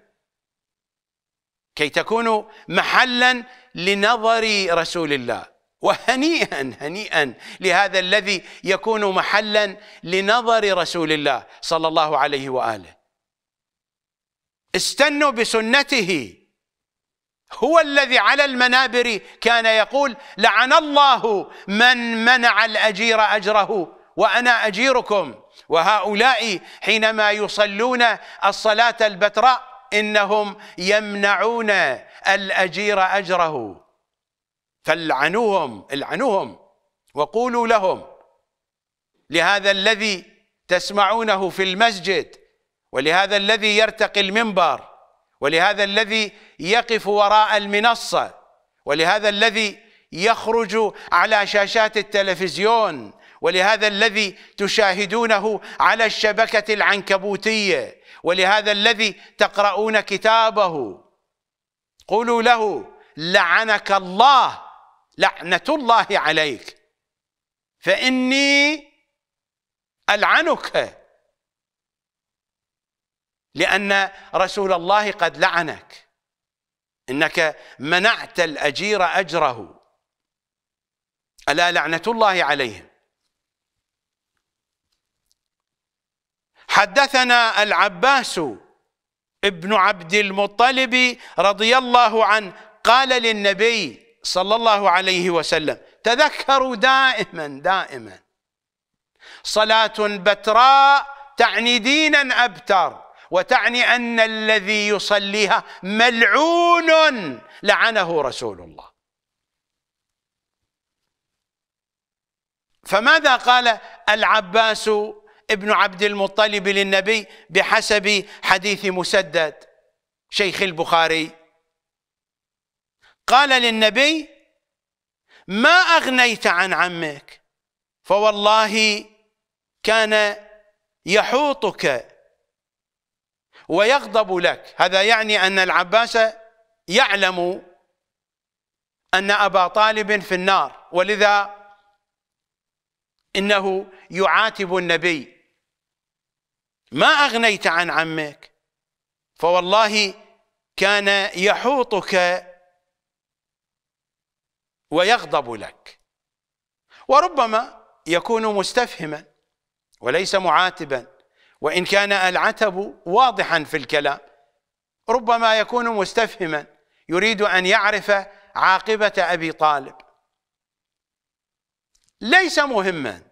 كي تكونوا محلا لنظر رسول الله وهنيئا هنيئا لهذا الذي يكون محلا لنظر رسول الله صلى الله عليه واله استنوا بسنته هو الذي على المنابر كان يقول لعن الله من منع الاجير اجره وانا اجيركم وهؤلاء حينما يصلون الصلاه البتراء انهم يمنعون الاجير اجره فالعنوهم العنوهم وقولوا لهم لهذا الذي تسمعونه في المسجد ولهذا الذي يرتقي المنبر ولهذا الذي يقف وراء المنصة ولهذا الذي يخرج على شاشات التلفزيون ولهذا الذي تشاهدونه على الشبكة العنكبوتية ولهذا الذي تقرؤون كتابه قولوا له لعنك الله لعنة الله عليك فإني ألعنك لأن رسول الله قد لعنك إنك منعت الأجير أجره ألا لعنة الله عليهم حدثنا العباس ابن عبد المطلب رضي الله عنه قال للنبي صلى الله عليه وسلم تذكروا دائما دائما صلاة بتراء تعني دينا أبتر وتعني أن الذي يصليها ملعون لعنه رسول الله فماذا قال العباس ابن عبد المطلب للنبي بحسب حديث مسدد شيخ البخاري قال للنبي ما أغنيت عن عمك فوالله كان يحوطك ويغضب لك هذا يعني أن العباس يعلم أن أبا طالب في النار ولذا إنه يعاتب النبي ما أغنيت عن عمك فوالله كان يحوطك ويغضب لك وربما يكون مستفهما وليس معاتبا وإن كان العتب واضحا في الكلام ربما يكون مستفهما يريد أن يعرف عاقبة أبي طالب ليس مهما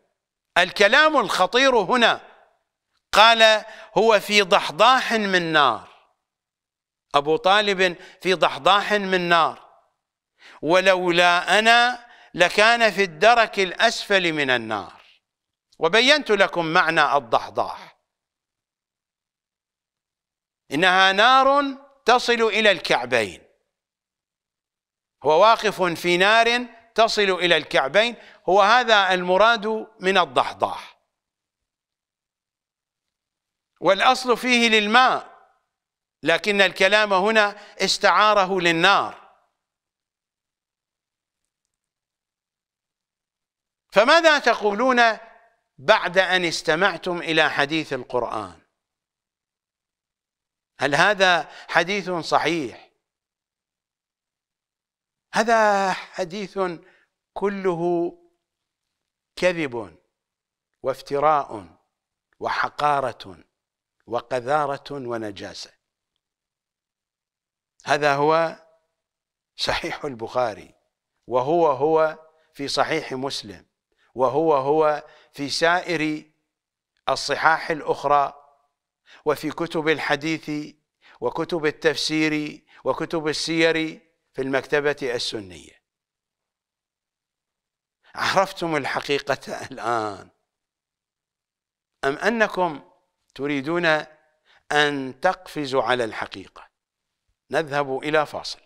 الكلام الخطير هنا قال هو في ضحضاح من نار أبو طالب في ضحضاح من نار ولولا أنا لكان في الدرك الأسفل من النار وبينت لكم معنى الضحضاح إنها نار تصل إلى الكعبين هو واقف في نار تصل إلى الكعبين هو هذا المراد من الضحضاح والأصل فيه للماء لكن الكلام هنا استعاره للنار فماذا تقولون بعد أن استمعتم إلى حديث القرآن هل هذا حديث صحيح هذا حديث كله كذب وافتراء وحقارة وقذارة ونجاسة هذا هو صحيح البخاري وهو هو في صحيح مسلم وهو هو في سائر الصحاح الأخرى وفي كتب الحديث وكتب التفسير وكتب السير في المكتبة السنية عرفتم الحقيقة الآن أم أنكم تريدون أن تقفزوا على الحقيقة نذهب إلى فاصل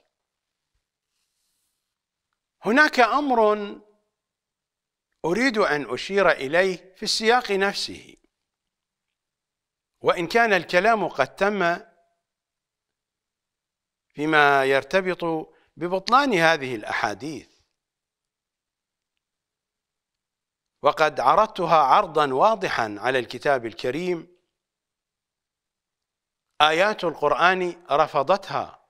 هناك أمر أريد أن أشير إليه في السياق نفسه وإن كان الكلام قد تم فيما يرتبط ببطلان هذه الأحاديث وقد عرضتها عرضا واضحا على الكتاب الكريم آيات القرآن رفضتها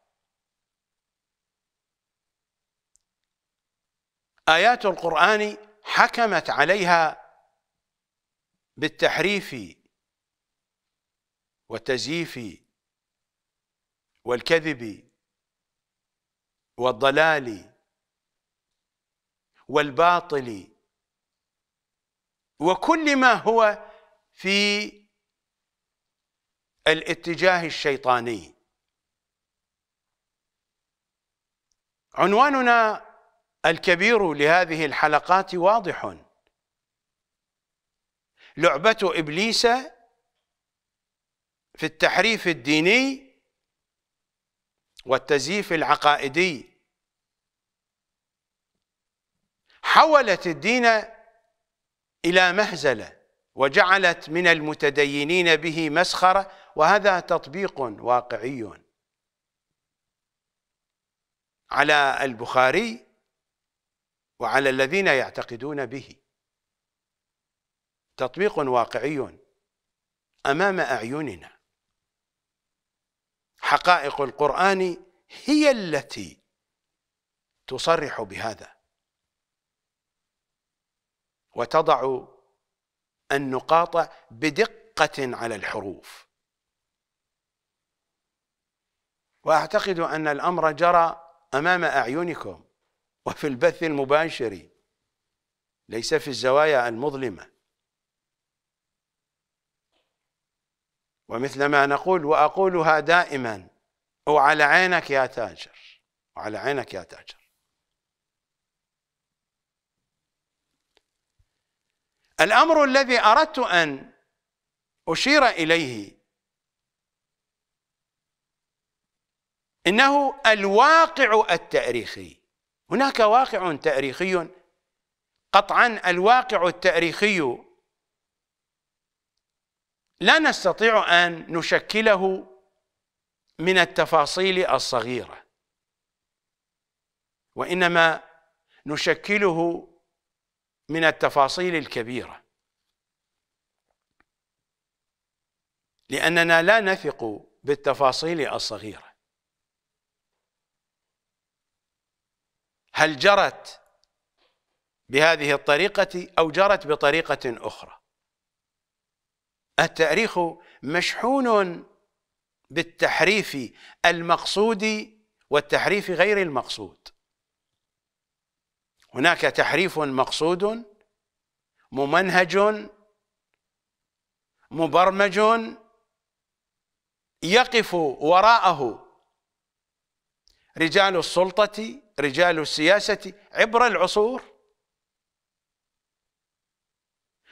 آيات القرآن حكمت عليها بالتحريف والتزييف والكذب والضلال والباطل وكل ما هو في الاتجاه الشيطاني عنواننا الكبير لهذه الحلقات واضح لعبة إبليس في التحريف الديني والتزييف العقائدي حولت الدين إلى مهزلة وجعلت من المتدينين به مسخرة وهذا تطبيق واقعي على البخاري وعلى الذين يعتقدون به تطبيق واقعي امام اعيننا حقائق القران هي التي تصرح بهذا وتضع النقاط بدقه على الحروف واعتقد ان الامر جرى امام اعينكم وفي البث المباشر ليس في الزوايا المظلمة ومثل ما نقول وأقولها دائما وعلى عينك يا تاجر وعلى عينك يا تاجر الأمر الذي أردت أن أشير إليه إنه الواقع التاريخي هناك واقع تاريخي قطعا الواقع التاريخي لا نستطيع ان نشكله من التفاصيل الصغيره وانما نشكله من التفاصيل الكبيره لاننا لا نثق بالتفاصيل الصغيره هل جرت بهذه الطريقة أو جرت بطريقة أخرى التاريخ مشحون بالتحريف المقصود والتحريف غير المقصود هناك تحريف مقصود ممنهج مبرمج يقف وراءه رجال السلطة رجال السياسة عبر العصور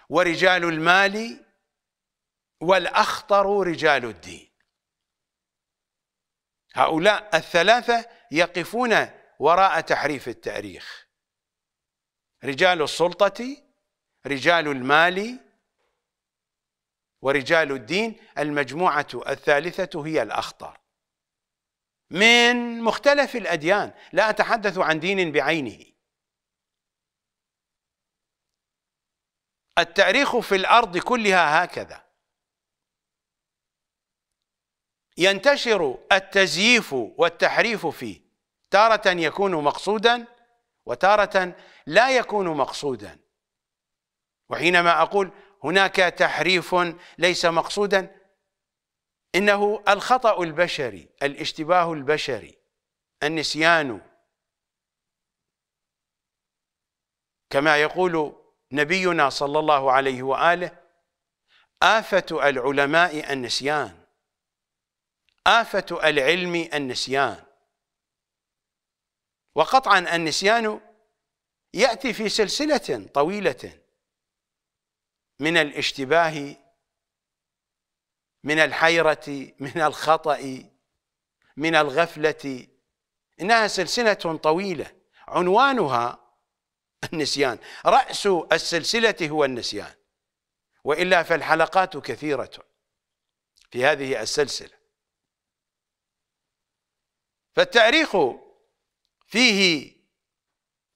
ورجال المال والأخطر رجال الدين هؤلاء الثلاثة يقفون وراء تحريف التاريخ رجال السلطة رجال المال ورجال الدين المجموعة الثالثة هي الأخطر من مختلف الأديان لا أتحدث عن دين بعينه التاريخ في الأرض كلها هكذا ينتشر التزييف والتحريف فيه تارة يكون مقصودا وتارة لا يكون مقصودا وحينما أقول هناك تحريف ليس مقصودا إنه الخطأ البشري الاشتباه البشري النسيان كما يقول نبينا صلى الله عليه وآله آفة العلماء النسيان آفة العلم النسيان وقطعا النسيان يأتي في سلسلة طويلة من الاشتباه من الحيرة من الخطأ من الغفلة إنها سلسلة طويلة عنوانها النسيان رأس السلسلة هو النسيان وإلا فالحلقات كثيرة في هذه السلسلة فالتاريخ فيه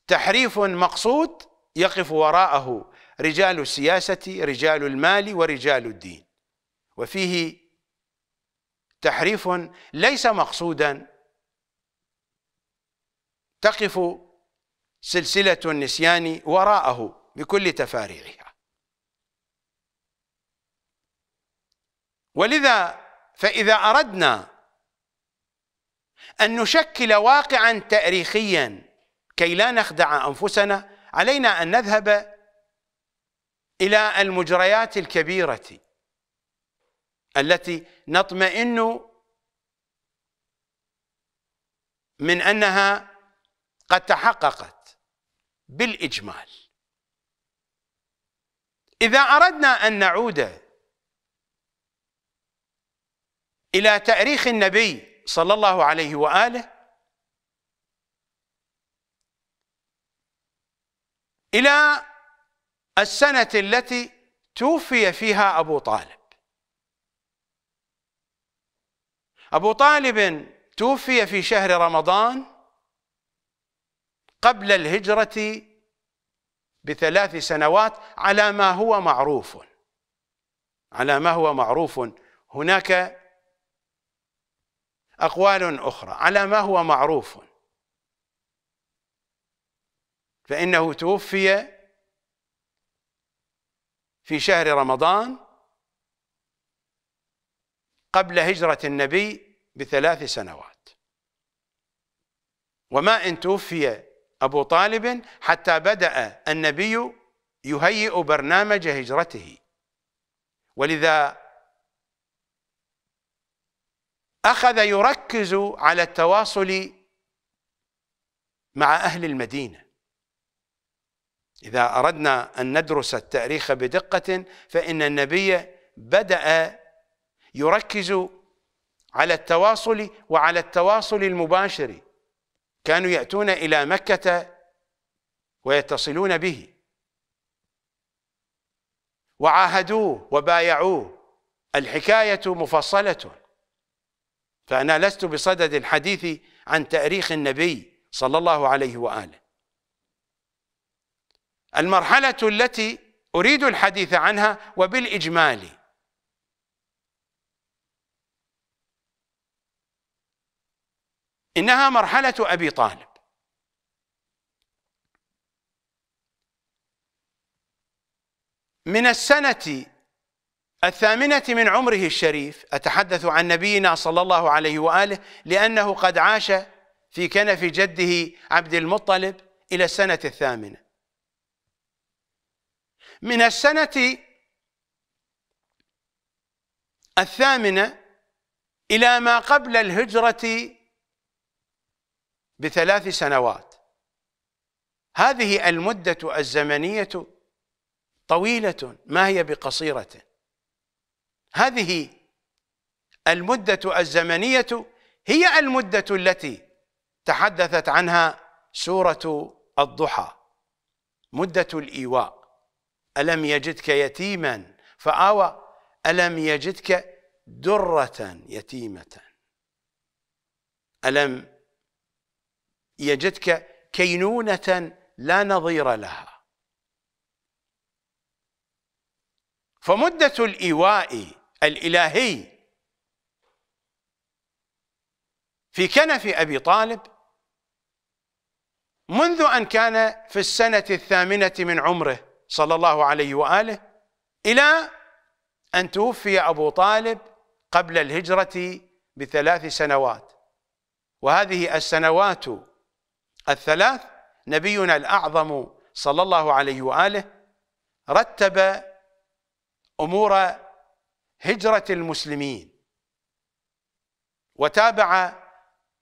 تحريف مقصود يقف وراءه رجال السياسة رجال المال ورجال الدين وفيه تحريف ليس مقصودا تقف سلسله النسيان وراءه بكل تفاريعها ولذا فاذا اردنا ان نشكل واقعا تاريخيا كي لا نخدع انفسنا علينا ان نذهب الى المجريات الكبيره التي نطمئن من انها قد تحققت بالاجمال اذا اردنا ان نعود الى تاريخ النبي صلى الله عليه واله الى السنه التي توفي فيها ابو طالب أبو طالب توفي في شهر رمضان قبل الهجرة بثلاث سنوات على ما هو معروف على ما هو معروف هناك أقوال أخرى على ما هو معروف فإنه توفي في شهر رمضان قبل هجرة النبي بثلاث سنوات وما إن توفي أبو طالب حتى بدأ النبي يهيئ برنامج هجرته ولذا أخذ يركز على التواصل مع أهل المدينة إذا أردنا أن ندرس التاريخ بدقة فإن النبي بدأ يركز على التواصل وعلى التواصل المباشر كانوا يأتون إلى مكة ويتصلون به وعاهدوه وبايعوه الحكاية مفصلة فأنا لست بصدد الحديث عن تاريخ النبي صلى الله عليه وآله المرحلة التي أريد الحديث عنها وبالإجمال إنها مرحلة أبي طالب من السنة الثامنة من عمره الشريف أتحدث عن نبينا صلى الله عليه وآله لأنه قد عاش في كنف جده عبد المطلب إلى السنة الثامنة من السنة الثامنة إلى ما قبل الهجرة بثلاث سنوات هذه المدة الزمنية طويلة ما هي بقصيرة هذه المدة الزمنية هي المدة التي تحدثت عنها سورة الضحى مدة الإيواء ألم يجدك يتيما فآوى ألم يجدك درة يتيمة ألم يجدك كينونة لا نظير لها فمدة الإيواء الإلهي في كنف أبي طالب منذ أن كان في السنة الثامنة من عمره صلى الله عليه وآله إلى أن توفي أبو طالب قبل الهجرة بثلاث سنوات وهذه السنوات الثلاث نبينا الأعظم صلى الله عليه وآله رتب أمور هجرة المسلمين وتابع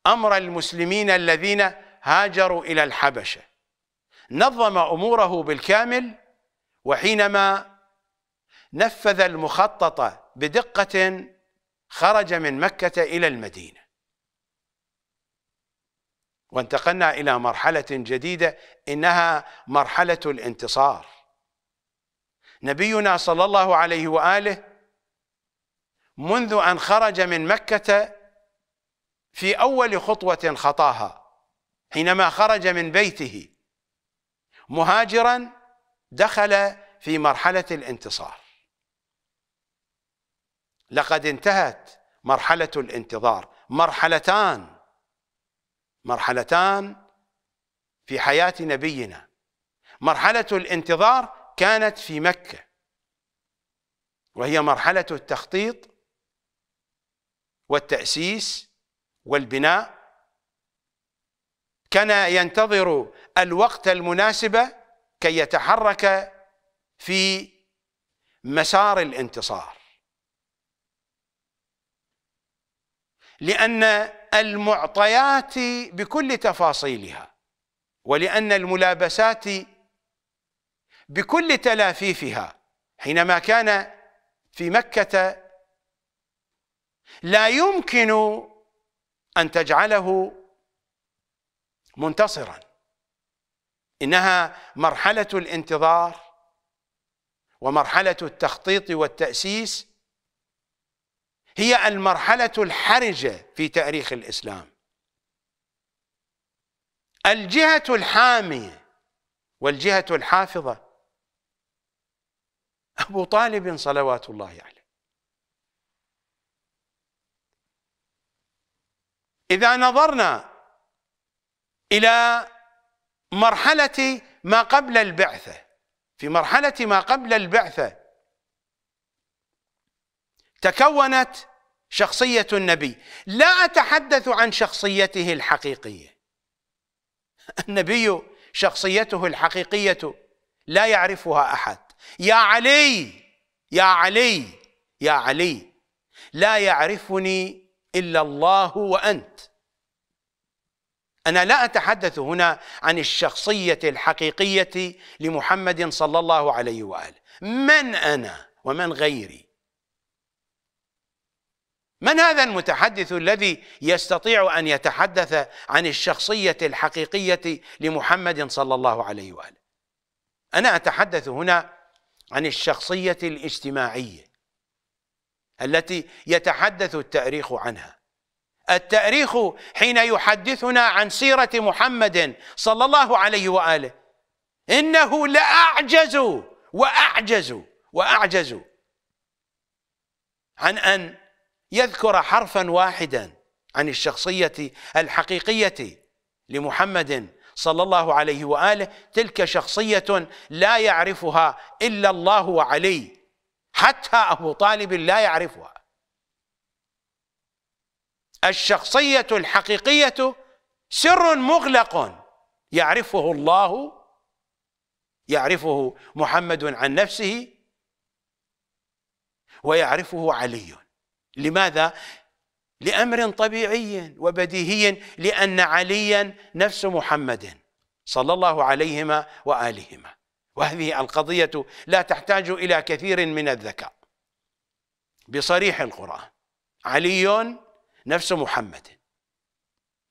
أمر المسلمين الذين هاجروا إلى الحبشة نظم أموره بالكامل وحينما نفذ المخطط بدقة خرج من مكة إلى المدينة وانتقلنا إلى مرحلة جديدة إنها مرحلة الانتصار نبينا صلى الله عليه وآله منذ أن خرج من مكة في أول خطوة خطاها حينما خرج من بيته مهاجرا دخل في مرحلة الانتصار لقد انتهت مرحلة الانتظار مرحلتان مرحلتان في حياة نبينا مرحلة الانتظار كانت في مكة وهي مرحلة التخطيط والتأسيس والبناء كان ينتظر الوقت المناسب كي يتحرك في مسار الانتصار لأن المعطيات بكل تفاصيلها ولأن الملابسات بكل تلافيفها حينما كان في مكة لا يمكن أن تجعله منتصرا إنها مرحلة الانتظار ومرحلة التخطيط والتأسيس هي المرحلة الحرجة في تاريخ الإسلام الجهة الحامية والجهة الحافظة أبو طالب صلوات الله عليه يعني إذا نظرنا إلى مرحلة ما قبل البعثة في مرحلة ما قبل البعثة تكونت شخصية النبي لا أتحدث عن شخصيته الحقيقية النبي شخصيته الحقيقية لا يعرفها أحد يا علي يا علي يا علي لا يعرفني إلا الله وأنت أنا لا أتحدث هنا عن الشخصية الحقيقية لمحمد صلى الله عليه وآله من أنا ومن غيري من هذا المتحدث الذي يستطيع ان يتحدث عن الشخصيه الحقيقيه لمحمد صلى الله عليه واله؟ انا اتحدث هنا عن الشخصيه الاجتماعيه التي يتحدث التاريخ عنها. التاريخ حين يحدثنا عن سيره محمد صلى الله عليه واله انه لاعجز واعجز واعجز عن ان يذكر حرفا واحدا عن الشخصية الحقيقية لمحمد صلى الله عليه وآله تلك شخصية لا يعرفها إلا الله وعلي حتى أبو طالب لا يعرفها الشخصية الحقيقية سر مغلق يعرفه الله يعرفه محمد عن نفسه ويعرفه علي لماذا؟ لأمر طبيعي وبديهي لأن عليا نفس محمد صلى الله عليهما وآلهما وهذه القضية لا تحتاج إلى كثير من الذكاء بصريح القرآن علي نفس محمد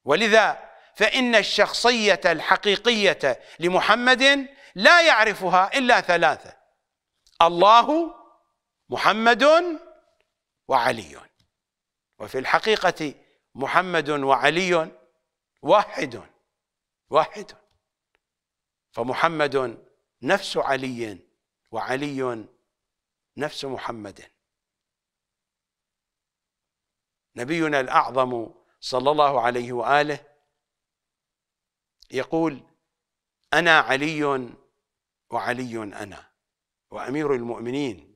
ولذا فإن الشخصية الحقيقية لمحمد لا يعرفها إلا ثلاثة الله محمد وعلي وفي الحقيقة محمد وعلي واحد واحد فمحمد نفس علي وعلي نفس محمد نبينا الأعظم صلى الله عليه وآله يقول أنا علي وعلي أنا وأمير المؤمنين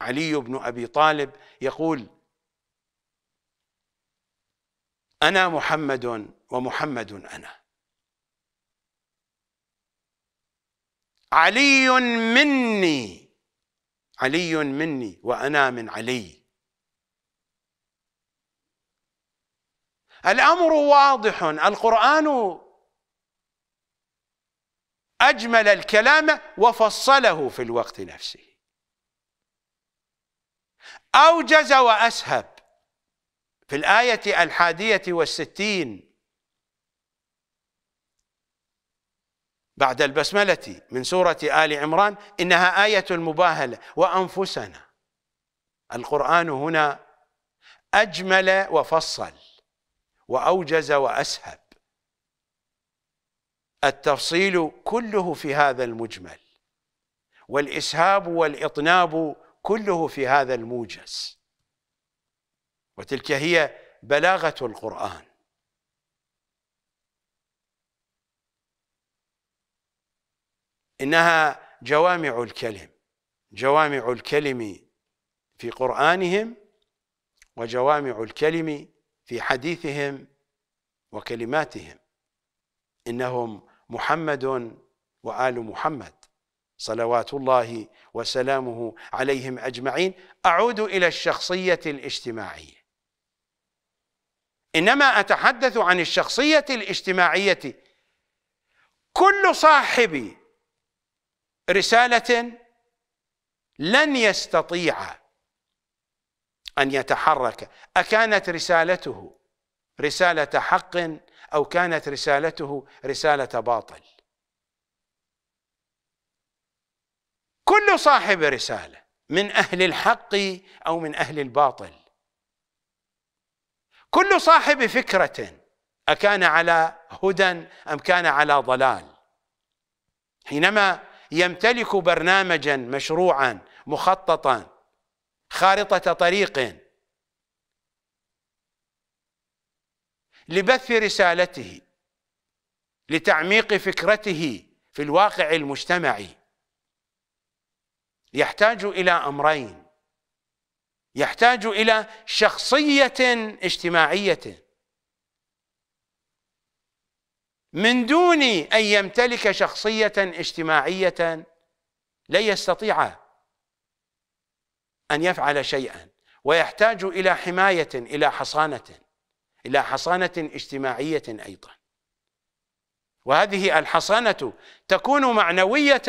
علي بن ابي طالب يقول انا محمد ومحمد انا علي مني علي مني وانا من علي الامر واضح القران اجمل الكلام وفصله في الوقت نفسه أوجز وأسهب في الآية الحادية والستين بعد البسملة من سورة آل عمران إنها آية المباهلة وأنفسنا القرآن هنا أجمل وفصل وأوجز وأسهب التفصيل كله في هذا المجمل والإسهاب والإطناب كله في هذا الموجز وتلك هي بلاغة القرآن إنها جوامع الكلم جوامع الكلم في قرآنهم وجوامع الكلم في حديثهم وكلماتهم إنهم محمد وآل محمد صلوات الله وسلامه عليهم أجمعين أعود إلى الشخصية الاجتماعية إنما أتحدث عن الشخصية الاجتماعية كل صاحب رسالة لن يستطيع أن يتحرك أكانت رسالته رسالة حق أو كانت رسالته رسالة باطل كل صاحب رساله من اهل الحق او من اهل الباطل كل صاحب فكره اكان على هدى ام كان على ضلال حينما يمتلك برنامجا مشروعا مخططا خارطه طريق لبث رسالته لتعميق فكرته في الواقع المجتمعي يحتاج الى امرين يحتاج الى شخصيه اجتماعيه من دون ان يمتلك شخصيه اجتماعيه لا يستطيع ان يفعل شيئا ويحتاج الى حمايه الى حصانه الى حصانه اجتماعيه ايضا وهذه الحصانه تكون معنويه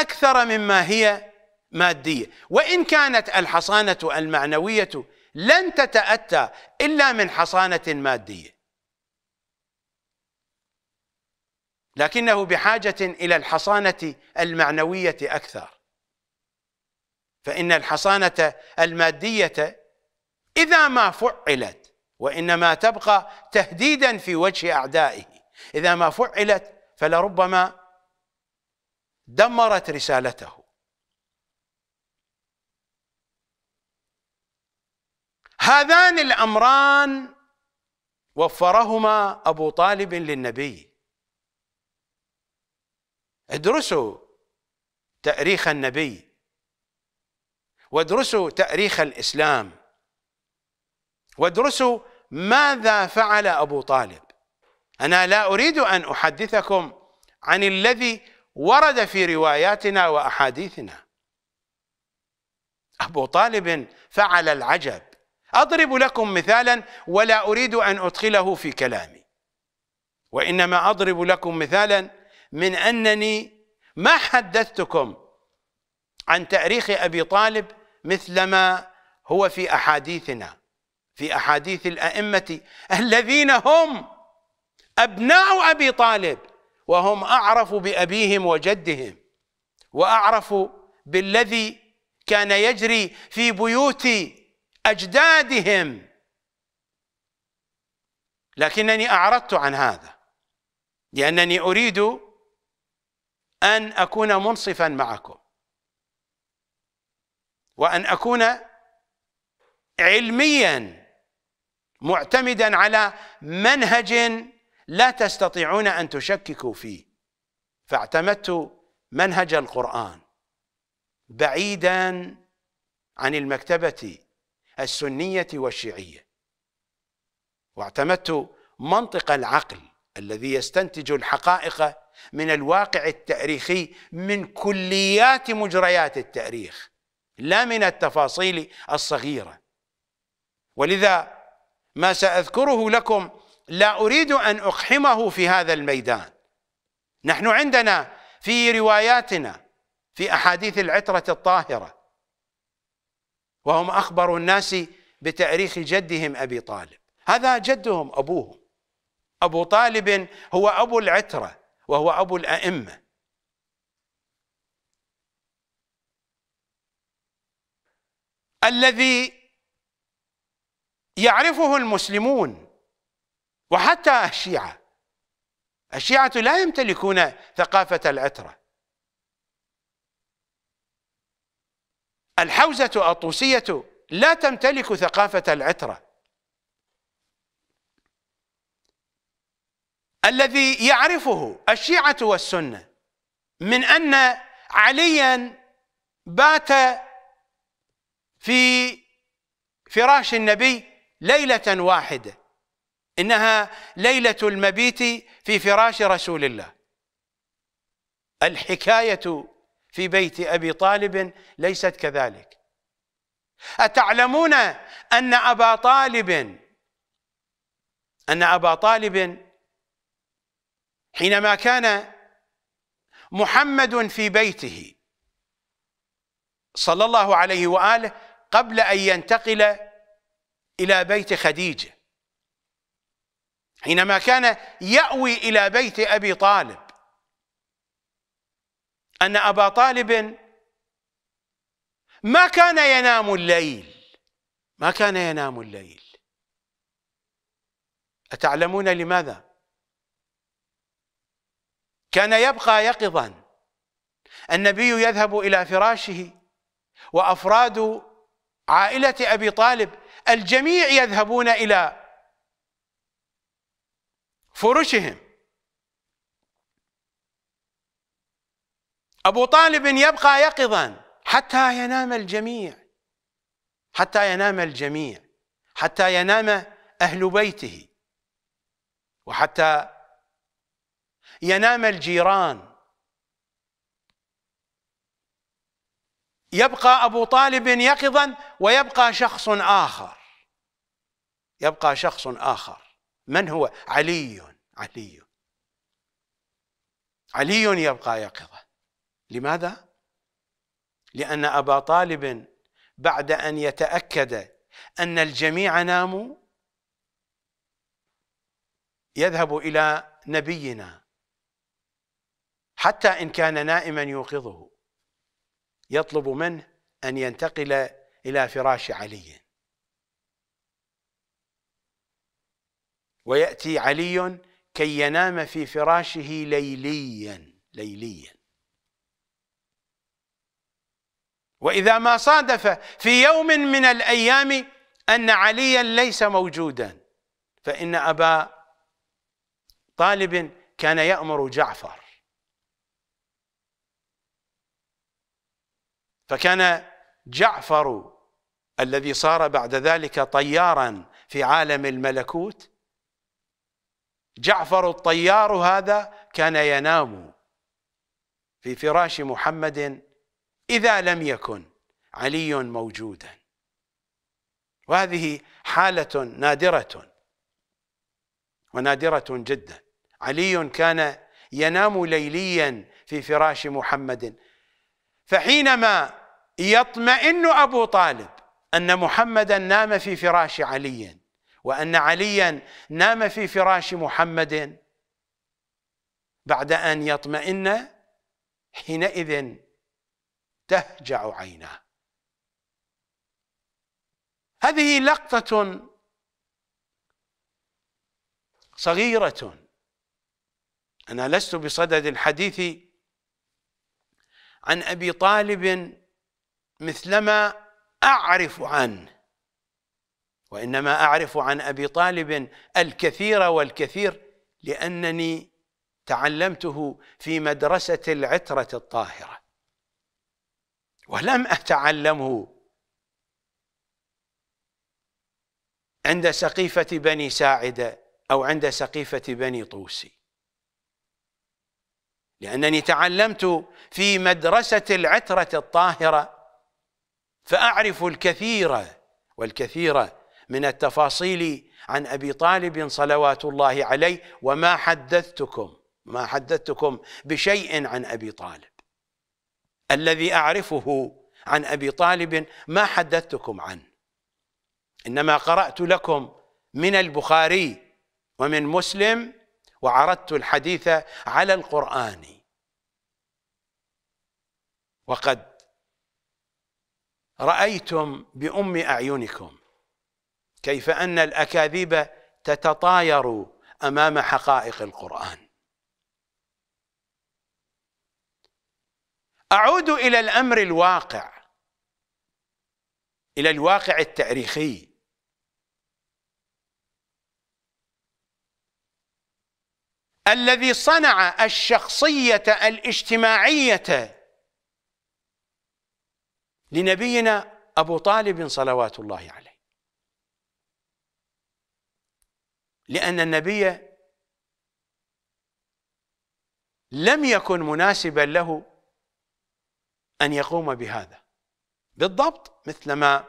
أكثر مما هي مادية وإن كانت الحصانة المعنوية لن تتأتى إلا من حصانة مادية لكنه بحاجة إلى الحصانة المعنوية أكثر فإن الحصانة المادية إذا ما فعلت وإنما تبقى تهديدا في وجه أعدائه إذا ما فعلت فلربما دمرت رسالته هذان الامران وفرهما ابو طالب للنبي ادرسوا تاريخ النبي وادرسوا تاريخ الاسلام وادرسوا ماذا فعل ابو طالب انا لا اريد ان احدثكم عن الذي ورد في رواياتنا واحاديثنا ابو طالب فعل العجب اضرب لكم مثالا ولا اريد ان ادخله في كلامي وانما اضرب لكم مثالا من انني ما حدثتكم عن تاريخ ابي طالب مثلما هو في احاديثنا في احاديث الائمه الذين هم ابناء ابي طالب وهم أعرف بأبيهم وجدهم وأعرف بالذي كان يجري في بيوت أجدادهم لكنني أعرضت عن هذا لأنني أريد أن أكون منصفا معكم وأن أكون علميا معتمدا على منهج لا تستطيعون أن تشككوا فيه فاعتمدت منهج القرآن بعيدا عن المكتبة السنية والشيعية واعتمدت منطق العقل الذي يستنتج الحقائق من الواقع التاريخي من كليات مجريات التاريخ لا من التفاصيل الصغيرة ولذا ما سأذكره لكم لا أريد أن أقحمه في هذا الميدان نحن عندنا في رواياتنا في أحاديث العترة الطاهرة وهم أخبر الناس بتأريخ جدهم أبي طالب هذا جدهم أبوهم أبو طالب هو أبو العترة وهو أبو الأئمة الذي يعرفه المسلمون وحتى الشيعة الشيعة لا يمتلكون ثقافة العترة الحوزة الطوسية لا تمتلك ثقافة العترة الذي يعرفه الشيعة والسنة من أن عليا بات في فراش النبي ليلة واحدة إنها ليلة المبيت في فراش رسول الله الحكاية في بيت أبي طالب ليست كذلك أتعلمون أن أبا طالب أن أبا طالب حينما كان محمد في بيته صلى الله عليه وآله قبل أن ينتقل إلى بيت خديجة حينما كان يأوي إلى بيت أبي طالب أن أبا طالب ما كان ينام الليل ما كان ينام الليل أتعلمون لماذا كان يبقى يقظا النبي يذهب إلى فراشه وأفراد عائلة أبي طالب الجميع يذهبون إلى فرشهم أبو طالب يبقى يقظا حتى ينام الجميع حتى ينام الجميع حتى ينام أهل بيته وحتى ينام الجيران يبقى أبو طالب يقظا ويبقى شخص آخر يبقى شخص آخر من هو علي علي علي يبقى يقظة لماذا؟ لأن أبا طالب بعد أن يتأكد أن الجميع ناموا يذهب إلى نبينا حتى إن كان نائما يوقظه يطلب منه أن ينتقل إلى فراش علي ويأتي علي كي ينام في فراشه ليليا ليليا وإذا ما صادف في يوم من الأيام أن عليا ليس موجودا فإن أبا طالب كان يأمر جعفر فكان جعفر الذي صار بعد ذلك طيارا في عالم الملكوت جعفر الطيار هذا كان ينام في فراش محمد إذا لم يكن علي موجودا وهذه حالة نادرة ونادرة جدا علي كان ينام ليليا في فراش محمد فحينما يطمئن أبو طالب أن محمدا نام في فراش علي وأن عليا نام في فراش محمد بعد أن يطمئن حينئذ تهجع عيناه هذه لقطة صغيرة أنا لست بصدد الحديث عن أبي طالب مثلما أعرف عنه وانما اعرف عن ابي طالب الكثير والكثير لانني تعلمته في مدرسه العتره الطاهره ولم اتعلمه عند سقيفه بني ساعده او عند سقيفه بني طوسي لانني تعلمت في مدرسه العتره الطاهره فاعرف الكثير والكثير من التفاصيل عن ابي طالب صلوات الله عليه وما حدثتكم ما حدثتكم بشيء عن ابي طالب الذي اعرفه عن ابي طالب ما حدثتكم عنه انما قرات لكم من البخاري ومن مسلم وعرضت الحديث على القران وقد رايتم بام اعينكم كيف ان الاكاذيب تتطاير امام حقائق القران اعود الى الامر الواقع الى الواقع التاريخي الذي صنع الشخصيه الاجتماعيه لنبينا ابو طالب صلوات الله عليه لأن النبي لم يكن مناسبا له أن يقوم بهذا بالضبط مثلما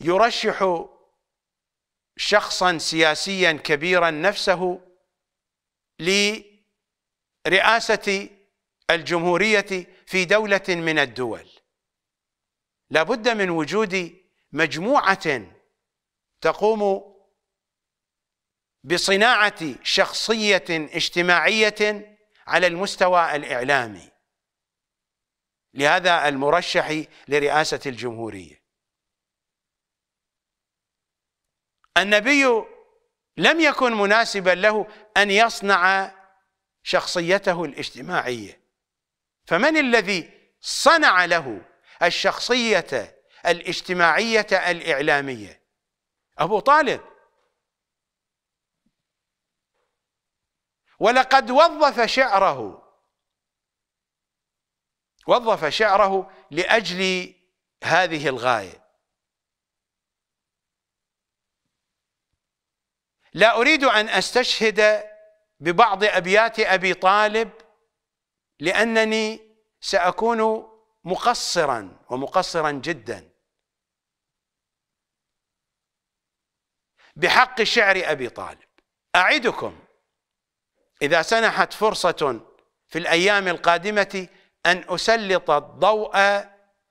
يرشح شخصا سياسيا كبيرا نفسه لرئاسة الجمهورية في دولة من الدول لابد من وجود مجموعة تقوم بصناعة شخصية اجتماعية على المستوى الإعلامي لهذا المرشح لرئاسة الجمهورية النبي لم يكن مناسبا له أن يصنع شخصيته الاجتماعية فمن الذي صنع له الشخصية الاجتماعية الإعلامية أبو طالب ولقد وظف شعره وظف شعره لأجل هذه الغاية لا أريد أن أستشهد ببعض أبيات أبي طالب لأنني سأكون مقصرا ومقصرا جدا بحق شعر أبي طالب أعدكم إذا سنحت فرصة في الأيام القادمة أن أسلط الضوء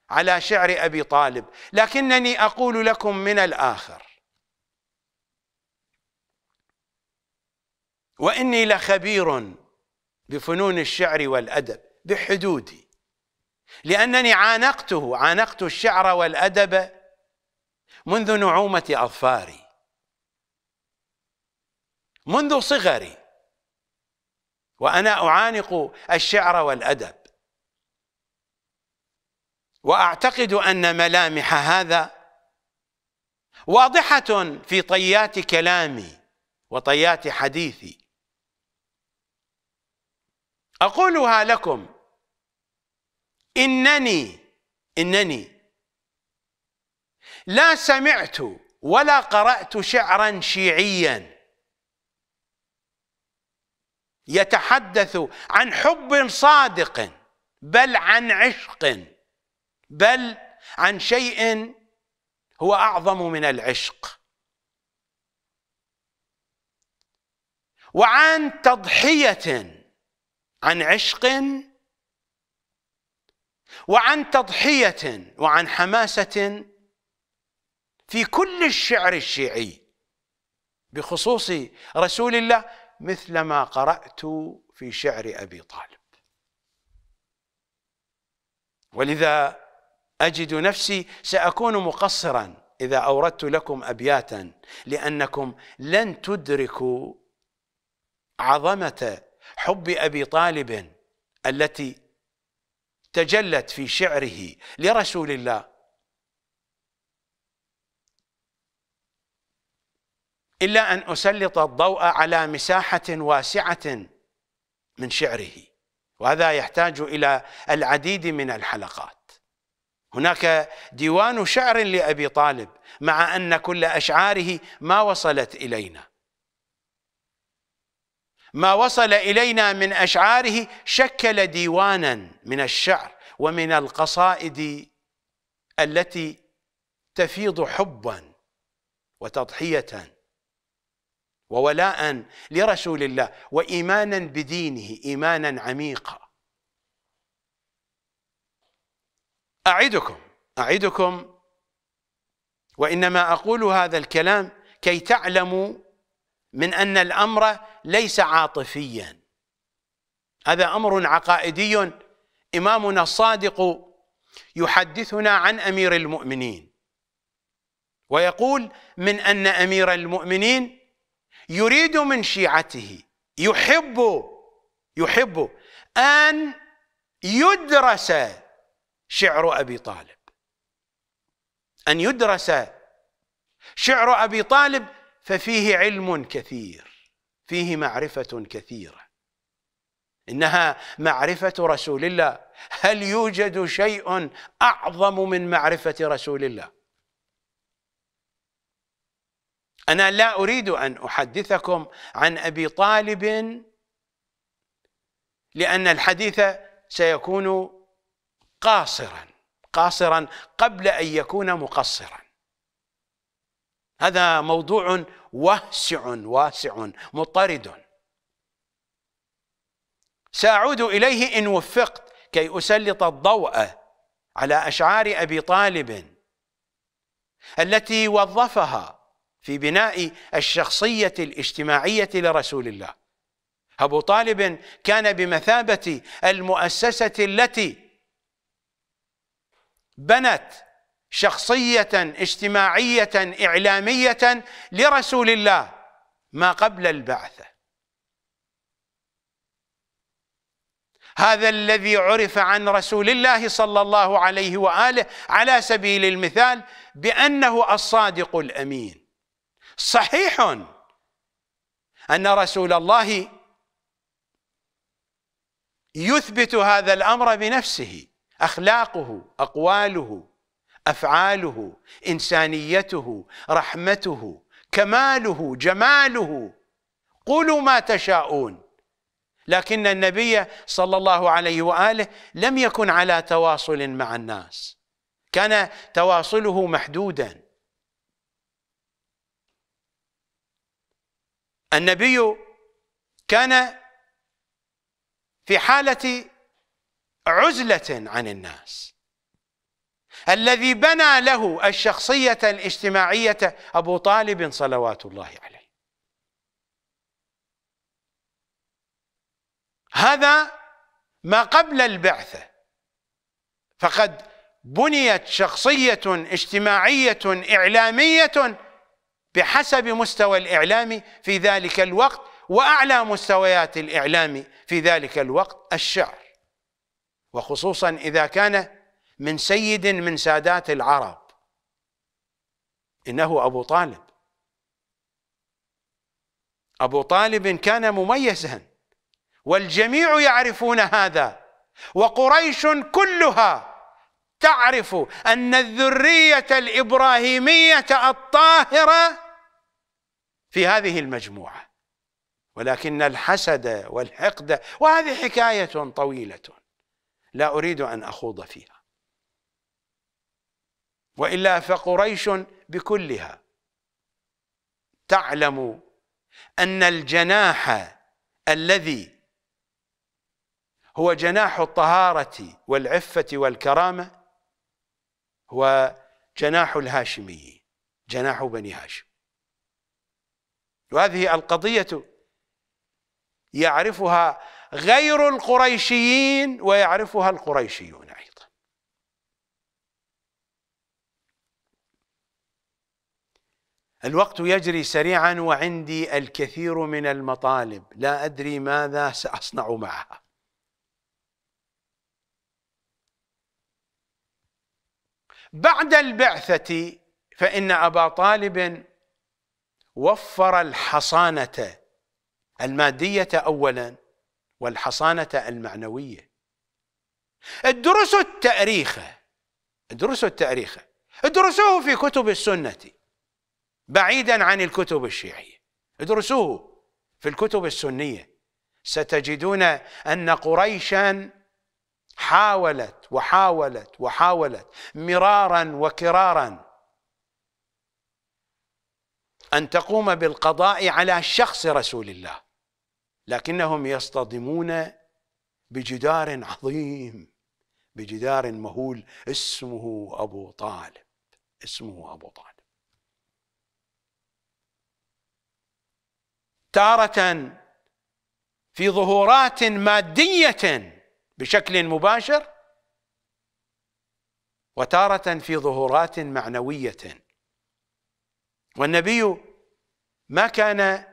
على شعر أبي طالب لكنني أقول لكم من الآخر وإني لخبير بفنون الشعر والأدب بحدودي لأنني عانقته عانقت الشعر والأدب منذ نعومة أظفاري منذ صغري وأنا أعانق الشعر والأدب وأعتقد أن ملامح هذا واضحة في طيات كلامي وطيات حديثي أقولها لكم إنني إنني لا سمعت ولا قرأت شعرا شيعيا يتحدث عن حب صادق بل عن عشق بل عن شيء هو اعظم من العشق وعن تضحيه عن عشق وعن تضحيه وعن حماسه في كل الشعر الشيعي بخصوص رسول الله مثل ما قرأت في شعر أبي طالب ولذا أجد نفسي سأكون مقصرا إذا أوردت لكم أبياتا لأنكم لن تدركوا عظمة حب أبي طالب التي تجلت في شعره لرسول الله إلا أن أسلط الضوء على مساحة واسعة من شعره وهذا يحتاج إلى العديد من الحلقات هناك ديوان شعر لأبي طالب مع أن كل أشعاره ما وصلت إلينا ما وصل إلينا من أشعاره شكل ديوانا من الشعر ومن القصائد التي تفيض حبا وتضحية وولاء لرسول الله وإيمانا بدينه إيمانا عميقا أعدكم أعدكم وإنما أقول هذا الكلام كي تعلموا من أن الأمر ليس عاطفيا هذا أمر عقائدي إمامنا الصادق يحدثنا عن أمير المؤمنين ويقول من أن أمير المؤمنين يريد من شيعته يحب يحب أن يدرس شعر أبي طالب أن يدرس شعر أبي طالب ففيه علم كثير فيه معرفة كثيرة إنها معرفة رسول الله هل يوجد شيء أعظم من معرفة رسول الله أنا لا أريد أن أحدثكم عن أبي طالب لأن الحديث سيكون قاصرا قاصرا قبل أن يكون مقصرا هذا موضوع واسع واسع مطرد سأعود إليه إن وفقت كي أسلط الضوء على أشعار أبي طالب التي وظفها في بناء الشخصية الاجتماعية لرسول الله أبو طالب كان بمثابة المؤسسة التي بنت شخصية اجتماعية إعلامية لرسول الله ما قبل البعثة هذا الذي عرف عن رسول الله صلى الله عليه وآله على سبيل المثال بأنه الصادق الأمين صحيح أن رسول الله يثبت هذا الأمر بنفسه أخلاقه أقواله أفعاله إنسانيته رحمته كماله جماله قولوا ما تشاءون لكن النبي صلى الله عليه وآله لم يكن على تواصل مع الناس كان تواصله محدوداً النبي كان في حالة عزلة عن الناس الذي بنى له الشخصية الاجتماعية أبو طالب صلوات الله عليه هذا ما قبل البعثة فقد بنيت شخصية اجتماعية إعلامية بحسب مستوى الإعلام في ذلك الوقت وأعلى مستويات الإعلام في ذلك الوقت الشعر وخصوصا إذا كان من سيد من سادات العرب إنه أبو طالب أبو طالب كان مميزا والجميع يعرفون هذا وقريش كلها تعرف ان الذريه الابراهيميه الطاهره في هذه المجموعه ولكن الحسد والحقد وهذه حكايه طويله لا اريد ان اخوض فيها والا فقريش بكلها تعلم ان الجناح الذي هو جناح الطهاره والعفه والكرامه هو جناح الهاشمي جناح بني هاشم وهذه القضية يعرفها غير القريشيين ويعرفها القريشيون أيضا الوقت يجري سريعا وعندي الكثير من المطالب لا أدري ماذا سأصنع معها بعد البعثة فإن أبا طالب وفر الحصانة المادية أولا والحصانة المعنوية ادرسوا التاريخ ادرسوا التاريخ ادرسوه في كتب السنة بعيدا عن الكتب الشيعية ادرسوه في الكتب السنية ستجدون أن قريشا حاولت وحاولت وحاولت مرارا وكرارا أن تقوم بالقضاء على شخص رسول الله لكنهم يصطدمون بجدار عظيم بجدار مهول اسمه أبو طالب اسمه أبو طالب تارة في ظهورات مادية بشكل مباشر وتارة في ظهورات معنوية والنبي ما كان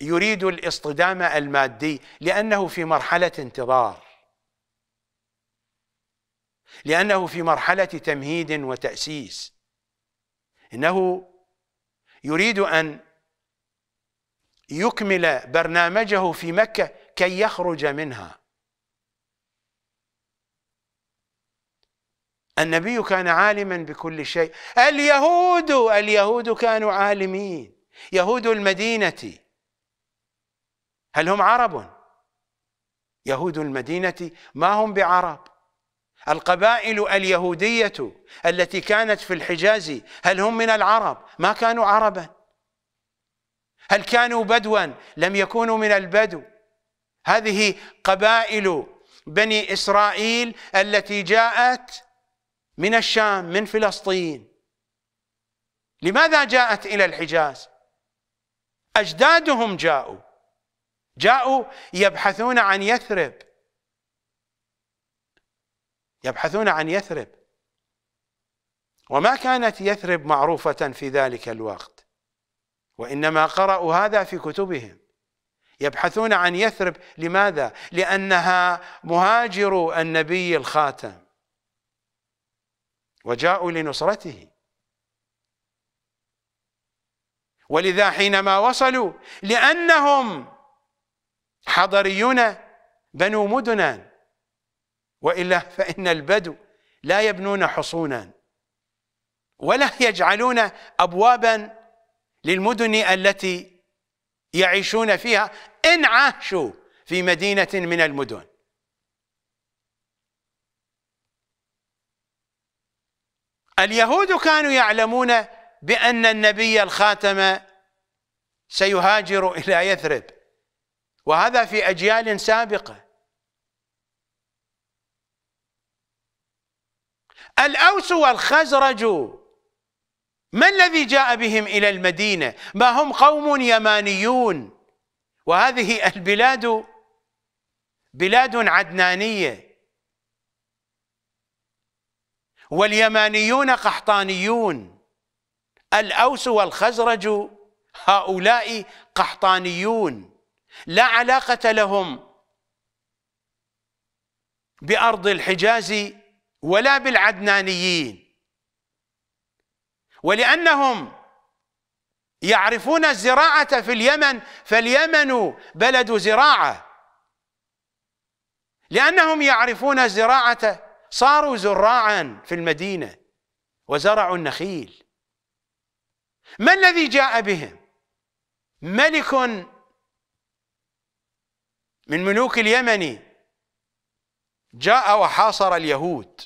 يريد الاصطدام المادي لأنه في مرحلة انتظار لأنه في مرحلة تمهيد وتأسيس إنه يريد أن يكمل برنامجه في مكة كي يخرج منها النبي كان عالما بكل شيء اليهود اليهود كانوا عالمين يهود المدينة هل هم عرب؟ يهود المدينة ما هم بعرب القبائل اليهودية التي كانت في الحجاز هل هم من العرب؟ ما كانوا عربا هل كانوا بدوا؟ لم يكونوا من البدو هذه قبائل بني إسرائيل التي جاءت من الشام من فلسطين لماذا جاءت إلى الحجاز أجدادهم جاءوا جاءوا يبحثون عن يثرب يبحثون عن يثرب وما كانت يثرب معروفة في ذلك الوقت وإنما قرأوا هذا في كتبهم يبحثون عن يثرب لماذا؟ لأنها مهاجر النبي الخاتم وجاءوا لنصرته ولذا حينما وصلوا لأنهم حضريون بنوا مدنا وإلا فإن البدو لا يبنون حصونا ولا يجعلون أبوابا للمدن التي يعيشون فيها إن عاشوا في مدينة من المدن اليهود كانوا يعلمون بأن النبي الخاتم سيهاجر إلى يثرب وهذا في أجيال سابقة الأوس والخزرج ما الذي جاء بهم إلى المدينة ما هم قوم يمانيون وهذه البلاد بلاد عدنانية واليمانيون قحطانيون الأوس والخزرج هؤلاء قحطانيون لا علاقة لهم بأرض الحجاز ولا بالعدنانيين ولأنهم يعرفون الزراعة في اليمن فاليمن بلد زراعة لأنهم يعرفون الزراعة صاروا زراعا في المدينة وزرعوا النخيل ما الذي جاء بهم ملك من ملوك اليمن جاء وحاصر اليهود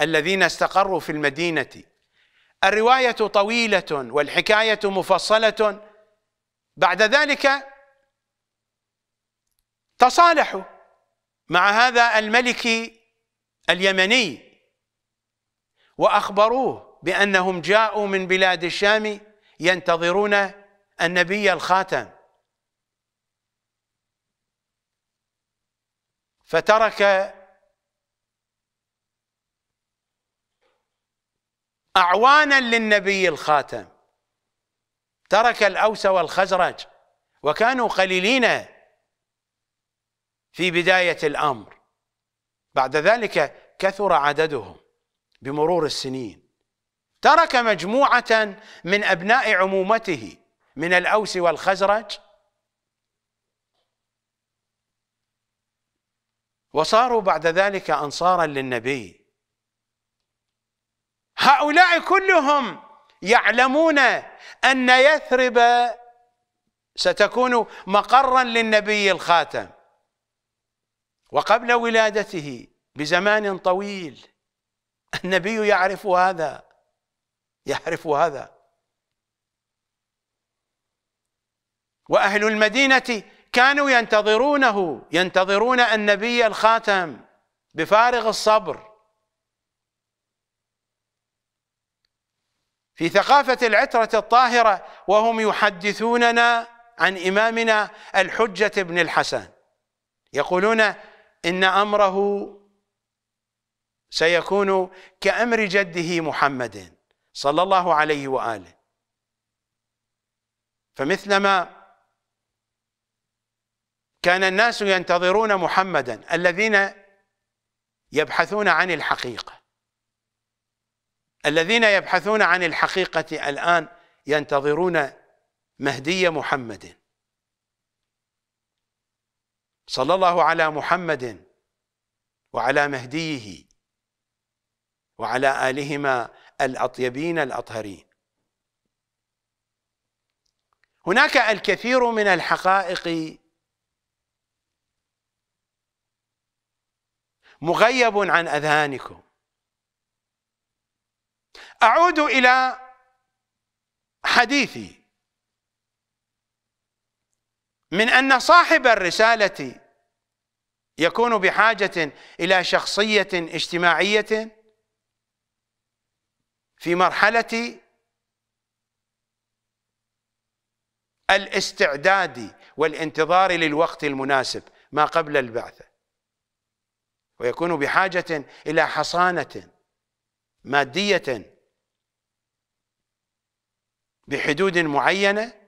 الذين استقروا في المدينة الرواية طويلة والحكاية مفصلة بعد ذلك تصالحوا مع هذا الملك اليمني وأخبروه بأنهم جاءوا من بلاد الشام ينتظرون النبي الخاتم فترك أعوانا للنبي الخاتم ترك الأوس والخزرج وكانوا قليلين في بداية الأمر بعد ذلك كثر عددهم بمرور السنين ترك مجموعة من أبناء عمومته من الأوس والخزرج وصاروا بعد ذلك أنصارا للنبي هؤلاء كلهم يعلمون أن يثرب ستكون مقرا للنبي الخاتم وقبل ولادته بزمان طويل النبي يعرف هذا يعرف هذا واهل المدينه كانوا ينتظرونه ينتظرون النبي الخاتم بفارغ الصبر في ثقافه العتره الطاهره وهم يحدثوننا عن امامنا الحجه بن الحسن يقولون إن أمره سيكون كأمر جده محمد صلى الله عليه وآله فمثلما كان الناس ينتظرون محمدا الذين يبحثون عن الحقيقة الذين يبحثون عن الحقيقة الآن ينتظرون مهدي محمد صلى الله على محمد وعلى مهديه وعلى آلهما الأطيبين الأطهرين هناك الكثير من الحقائق مغيب عن أذهانكم أعود إلى حديثي من أن صاحب الرسالة يكون بحاجة إلى شخصية اجتماعية في مرحلة الاستعداد والانتظار للوقت المناسب ما قبل البعثة ويكون بحاجة إلى حصانة مادية بحدود معينة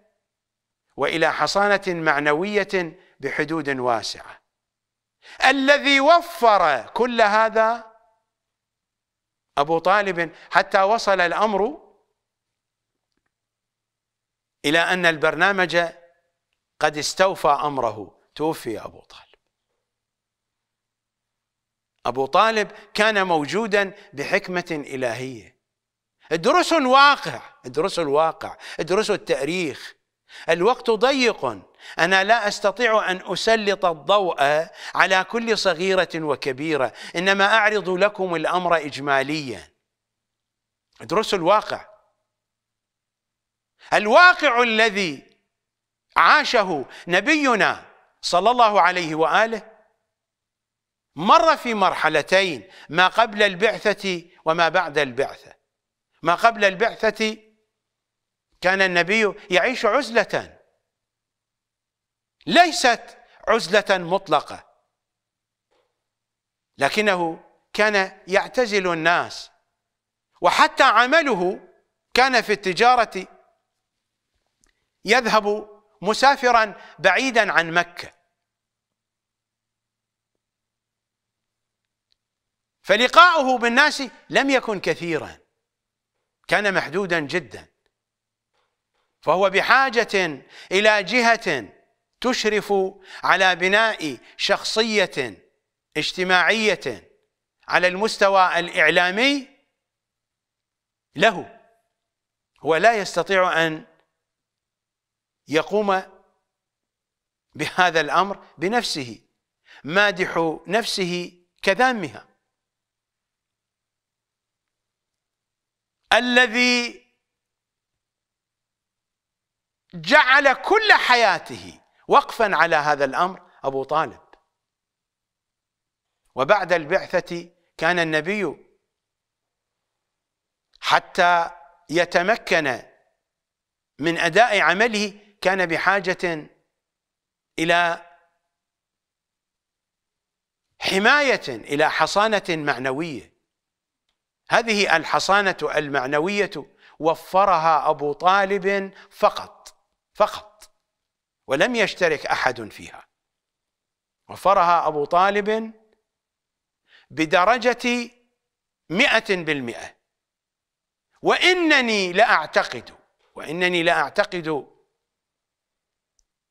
والى حصانه معنويه بحدود واسعه الذي وفر كل هذا ابو طالب حتى وصل الامر الى ان البرنامج قد استوفى امره توفي ابو طالب ابو طالب كان موجودا بحكمه الهيه ادرسوا الواقع ادرسوا الواقع ادرسوا التاريخ الوقت ضيق انا لا استطيع ان اسلط الضوء على كل صغيره وكبيره انما اعرض لكم الامر اجماليا ادرسوا الواقع الواقع الذي عاشه نبينا صلى الله عليه واله مر في مرحلتين ما قبل البعثه وما بعد البعثه ما قبل البعثه كان النبي يعيش عزلة ليست عزلة مطلقة لكنه كان يعتزل الناس وحتى عمله كان في التجارة يذهب مسافرا بعيدا عن مكة فلقاؤه بالناس لم يكن كثيرا كان محدودا جدا فهو بحاجة إلى جهة تشرف على بناء شخصية اجتماعية على المستوى الإعلامي له هو لا يستطيع أن يقوم بهذا الأمر بنفسه مادح نفسه كذامها الذي جعل كل حياته وقفا على هذا الامر ابو طالب وبعد البعثه كان النبي حتى يتمكن من اداء عمله كان بحاجه الى حمايه الى حصانه معنويه هذه الحصانه المعنويه وفرها ابو طالب فقط فقط ولم يشترك أحد فيها وفرها أبو طالب بدرجة مئة بالمئة وإنني لأعتقد وإنني لأعتقد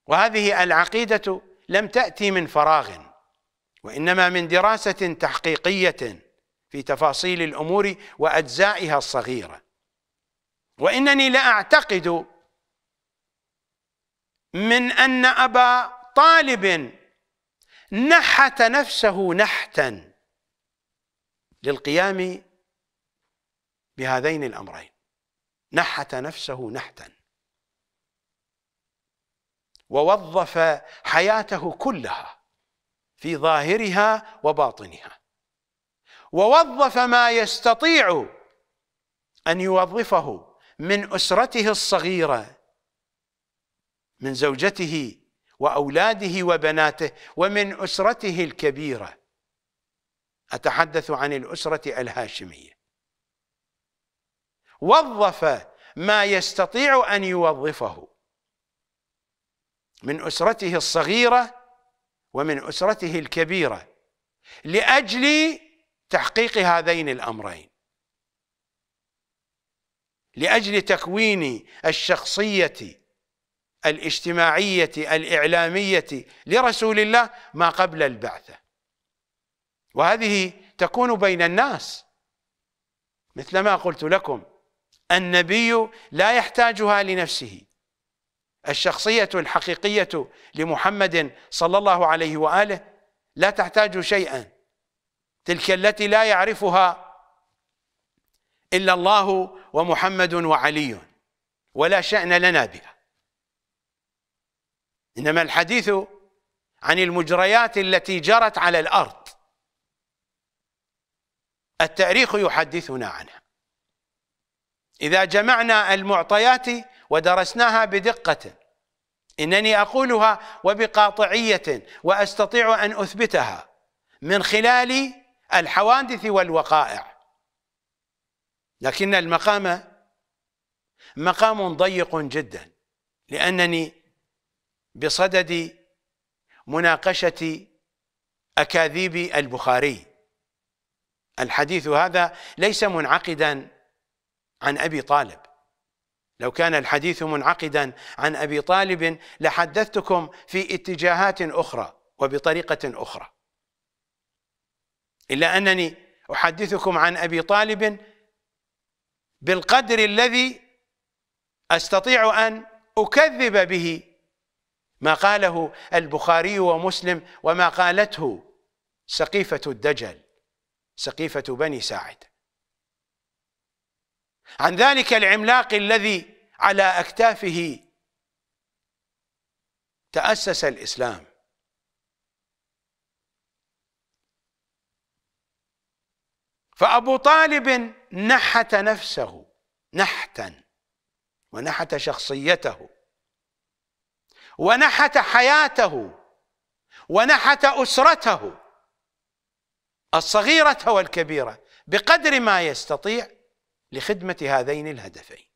وهذه العقيدة لم تأتي من فراغ وإنما من دراسة تحقيقية في تفاصيل الأمور وأجزائها الصغيرة وإنني لأعتقد من أن أبا طالب نحت نفسه نحتا للقيام بهذين الأمرين نحت نفسه نحتا ووظف حياته كلها في ظاهرها وباطنها ووظف ما يستطيع أن يوظفه من أسرته الصغيرة من زوجته وأولاده وبناته ومن أسرته الكبيرة أتحدث عن الأسرة الهاشمية وظف ما يستطيع أن يوظفه من أسرته الصغيرة ومن أسرته الكبيرة لأجل تحقيق هذين الأمرين لأجل تكوين الشخصية الاجتماعية الإعلامية لرسول الله ما قبل البعثة وهذه تكون بين الناس مثل ما قلت لكم النبي لا يحتاجها لنفسه الشخصية الحقيقية لمحمد صلى الله عليه وآله لا تحتاج شيئا تلك التي لا يعرفها إلا الله ومحمد وعلي ولا شأن لنا بها إنما الحديث عن المجريات التي جرت على الأرض التاريخ يحدثنا عنها إذا جمعنا المعطيات ودرسناها بدقة إنني أقولها وبقاطعية وأستطيع أن أثبتها من خلال الحوادث والوقائع لكن المقام مقام ضيق جدا لأنني بصدد مناقشة أكاذيب البخاري الحديث هذا ليس منعقدا عن أبي طالب لو كان الحديث منعقدا عن أبي طالب لحدثتكم في اتجاهات أخرى وبطريقة أخرى إلا أنني أحدثكم عن أبي طالب بالقدر الذي أستطيع أن أكذب به ما قاله البخاري ومسلم وما قالته سقيفة الدجل سقيفة بني ساعد عن ذلك العملاق الذي على أكتافه تأسس الإسلام فأبو طالب نحت نفسه نحتا ونحت شخصيته ونحت حياته ونحت أسرته الصغيرة والكبيرة بقدر ما يستطيع لخدمة هذين الهدفين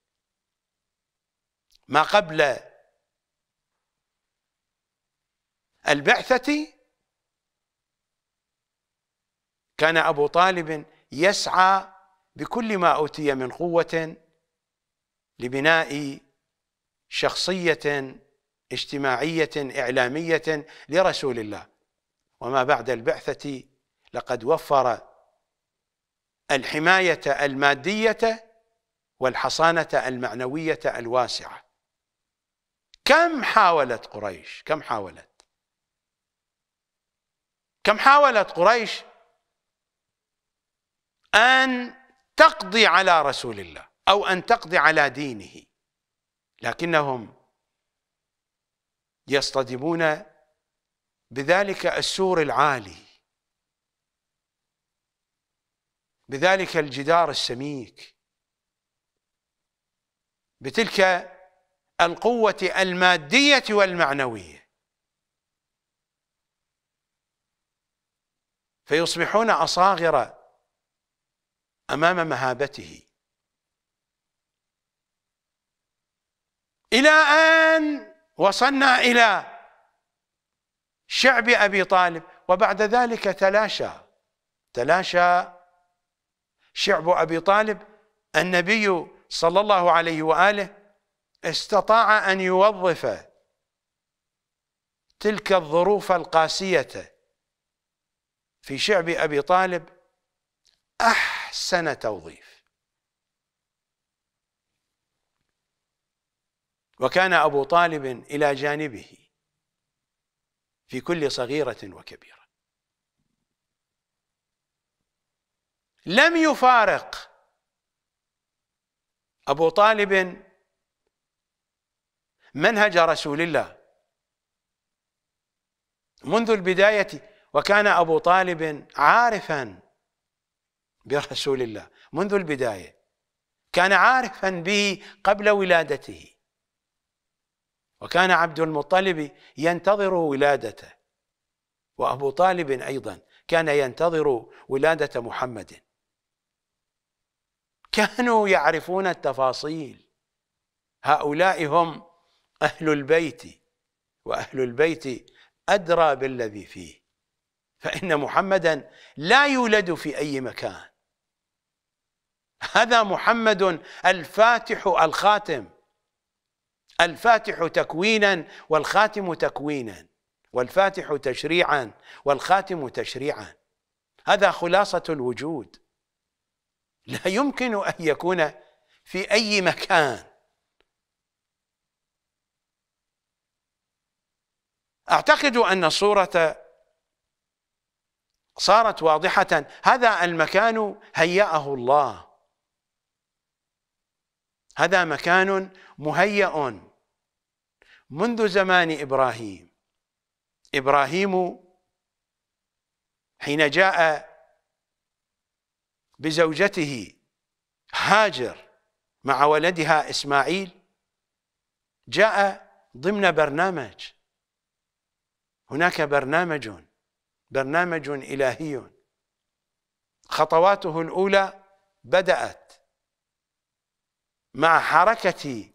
ما قبل البعثة كان أبو طالب يسعى بكل ما أوتي من قوة لبناء شخصية اجتماعية إعلامية لرسول الله وما بعد البعثة لقد وفر الحماية المادية والحصانة المعنوية الواسعة كم حاولت قريش كم حاولت كم حاولت قريش أن تقضي على رسول الله أو أن تقضي على دينه لكنهم يصطدمون بذلك السور العالي بذلك الجدار السميك بتلك القوة المادية والمعنوية فيصبحون أصاغر أمام مهابته إلى أن وصلنا إلى شعب أبي طالب وبعد ذلك تلاشى تلاشى شعب أبي طالب النبي صلى الله عليه وآله استطاع أن يوظف تلك الظروف القاسية في شعب أبي طالب أحسن توظيف وكان أبو طالب إلى جانبه في كل صغيرة وكبيرة لم يفارق أبو طالب منهج رسول الله منذ البداية وكان أبو طالب عارفا برسول الله منذ البداية كان عارفا به قبل ولادته وكان عبد المطلب ينتظر ولادته وأبو طالب أيضا كان ينتظر ولادة محمد كانوا يعرفون التفاصيل هؤلاء هم أهل البيت وأهل البيت أدرى بالذي فيه فإن محمدا لا يولد في أي مكان هذا محمد الفاتح الخاتم الفاتح تكوينا والخاتم تكوينا والفاتح تشريعا والخاتم تشريعا هذا خلاصة الوجود لا يمكن أن يكون في أي مكان أعتقد أن الصورة صارت واضحة هذا المكان هيأه الله هذا مكان مهيأ منذ زمان إبراهيم إبراهيم حين جاء بزوجته هاجر مع ولدها إسماعيل جاء ضمن برنامج هناك برنامج برنامج إلهي خطواته الأولى بدأت مع حركة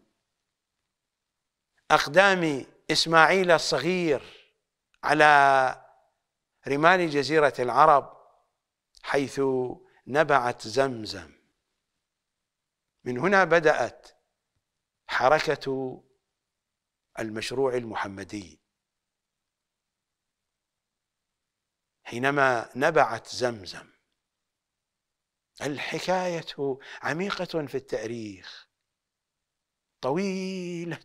أقدام إسماعيل الصغير على رمال جزيرة العرب حيث نبعت زمزم من هنا بدأت حركة المشروع المحمدي حينما نبعت زمزم الحكاية عميقة في التاريخ طويلة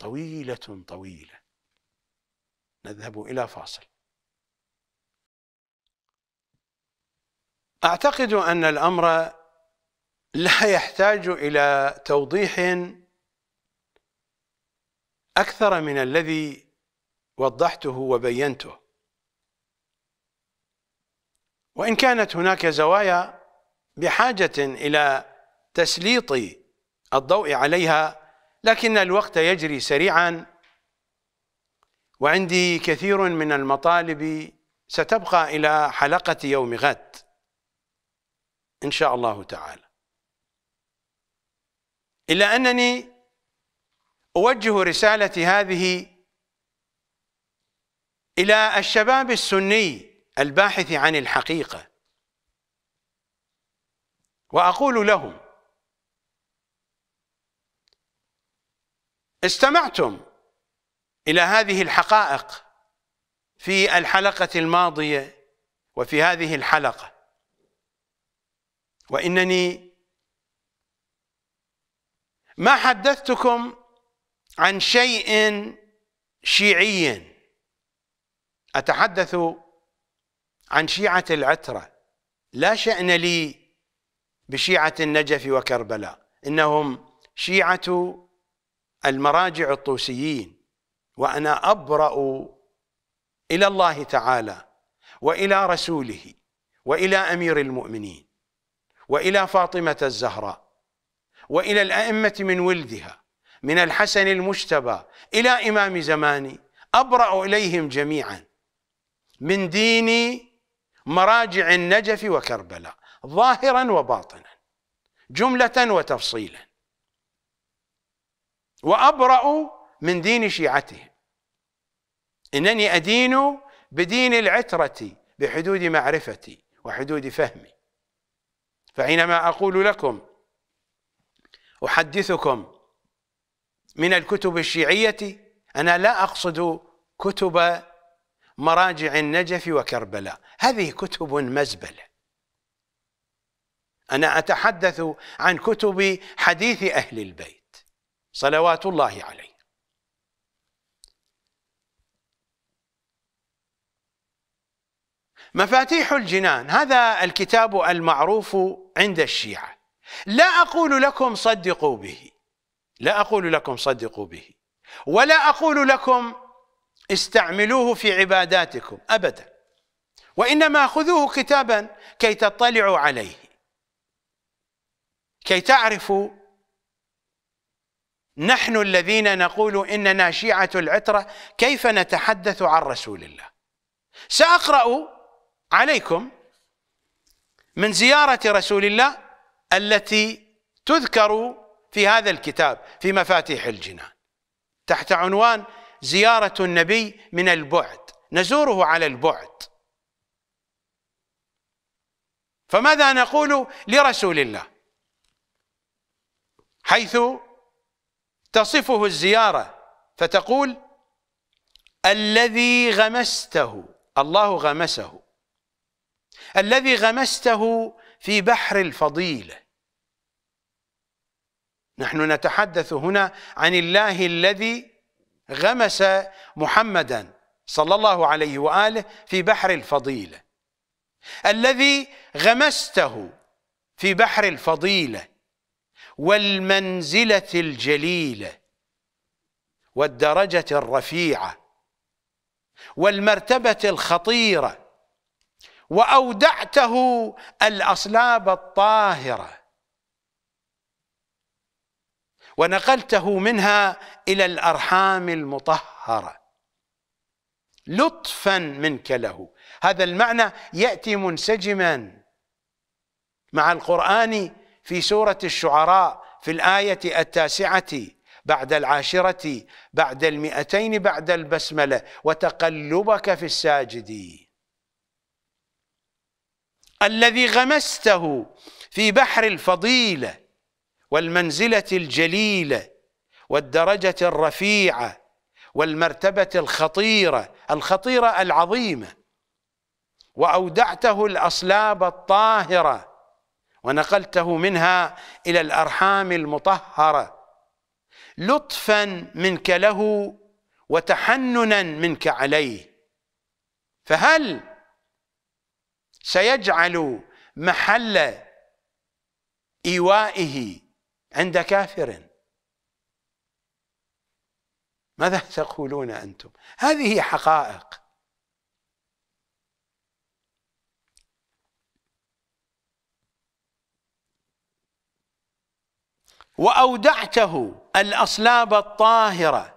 طويلة طويلة نذهب إلى فاصل أعتقد أن الأمر لا يحتاج إلى توضيح أكثر من الذي وضحته وبينته وإن كانت هناك زوايا بحاجة إلى تسليط الضوء عليها لكن الوقت يجري سريعا وعندي كثير من المطالب ستبقى إلى حلقة يوم غد إن شاء الله تعالى إلا أنني أوجه رسالتي هذه إلى الشباب السني الباحث عن الحقيقة وأقول لهم استمعتم إلى هذه الحقائق في الحلقة الماضية وفي هذه الحلقة وإنني ما حدثتكم عن شيء شيعي أتحدث عن شيعة العترة لا شأن لي بشيعة النجف وكربلاء إنهم شيعة المراجع الطوسيين وأنا أبرأ إلى الله تعالى وإلى رسوله وإلى أمير المؤمنين وإلى فاطمة الزهراء وإلى الأئمة من ولدها من الحسن المجتبى إلى إمام زماني أبرأ إليهم جميعا من ديني مراجع النجف وكربلاء ظاهرا وباطنا جملة وتفصيلا وأبرأ من دين شيعتهم إنني أدين بدين العترة بحدود معرفتي وحدود فهمي فحينما أقول لكم أحدثكم من الكتب الشيعية أنا لا أقصد كتب مراجع النجف وكربلاء هذه كتب مزبلة أنا أتحدث عن كتب حديث أهل البيت صلوات الله عليه مفاتيح الجنان هذا الكتاب المعروف عند الشيعة لا أقول لكم صدقوا به لا أقول لكم صدقوا به ولا أقول لكم استعملوه في عباداتكم أبدا وإنما خذوه كتابا كي تطلعوا عليه كي تعرفوا نحن الذين نقول إننا شيعة العترة كيف نتحدث عن رسول الله سأقرأ عليكم من زيارة رسول الله التي تذكر في هذا الكتاب في مفاتيح الجنان تحت عنوان زيارة النبي من البعد نزوره على البعد فماذا نقول لرسول الله حيث تصفه الزيارة فتقول الذي غمسته الله غمسه الذي غمسته في بحر الفضيلة نحن نتحدث هنا عن الله الذي غمس محمدا صلى الله عليه وآله في بحر الفضيلة الذي غمسته في بحر الفضيلة والمنزلة الجليلة والدرجة الرفيعة والمرتبة الخطيرة وأودعته الأصلاب الطاهرة ونقلته منها إلى الأرحام المطهرة لطفا منك له هذا المعنى يأتي منسجما مع القرآن في سورة الشعراء في الآية التاسعة بعد العاشرة بعد المئتين بعد البسملة وتقلبك في الساجد الذي غمسته في بحر الفضيلة والمنزلة الجليلة والدرجة الرفيعة والمرتبة الخطيرة الخطيرة العظيمة وأودعته الأصلاب الطاهرة ونقلته منها إلى الأرحام المطهرة لطفا منك له وتحننا منك عليه فهل سيجعل محل إيوائه عند كافر ماذا تقولون أنتم هذه حقائق وأودعته الأصلاب الطاهرة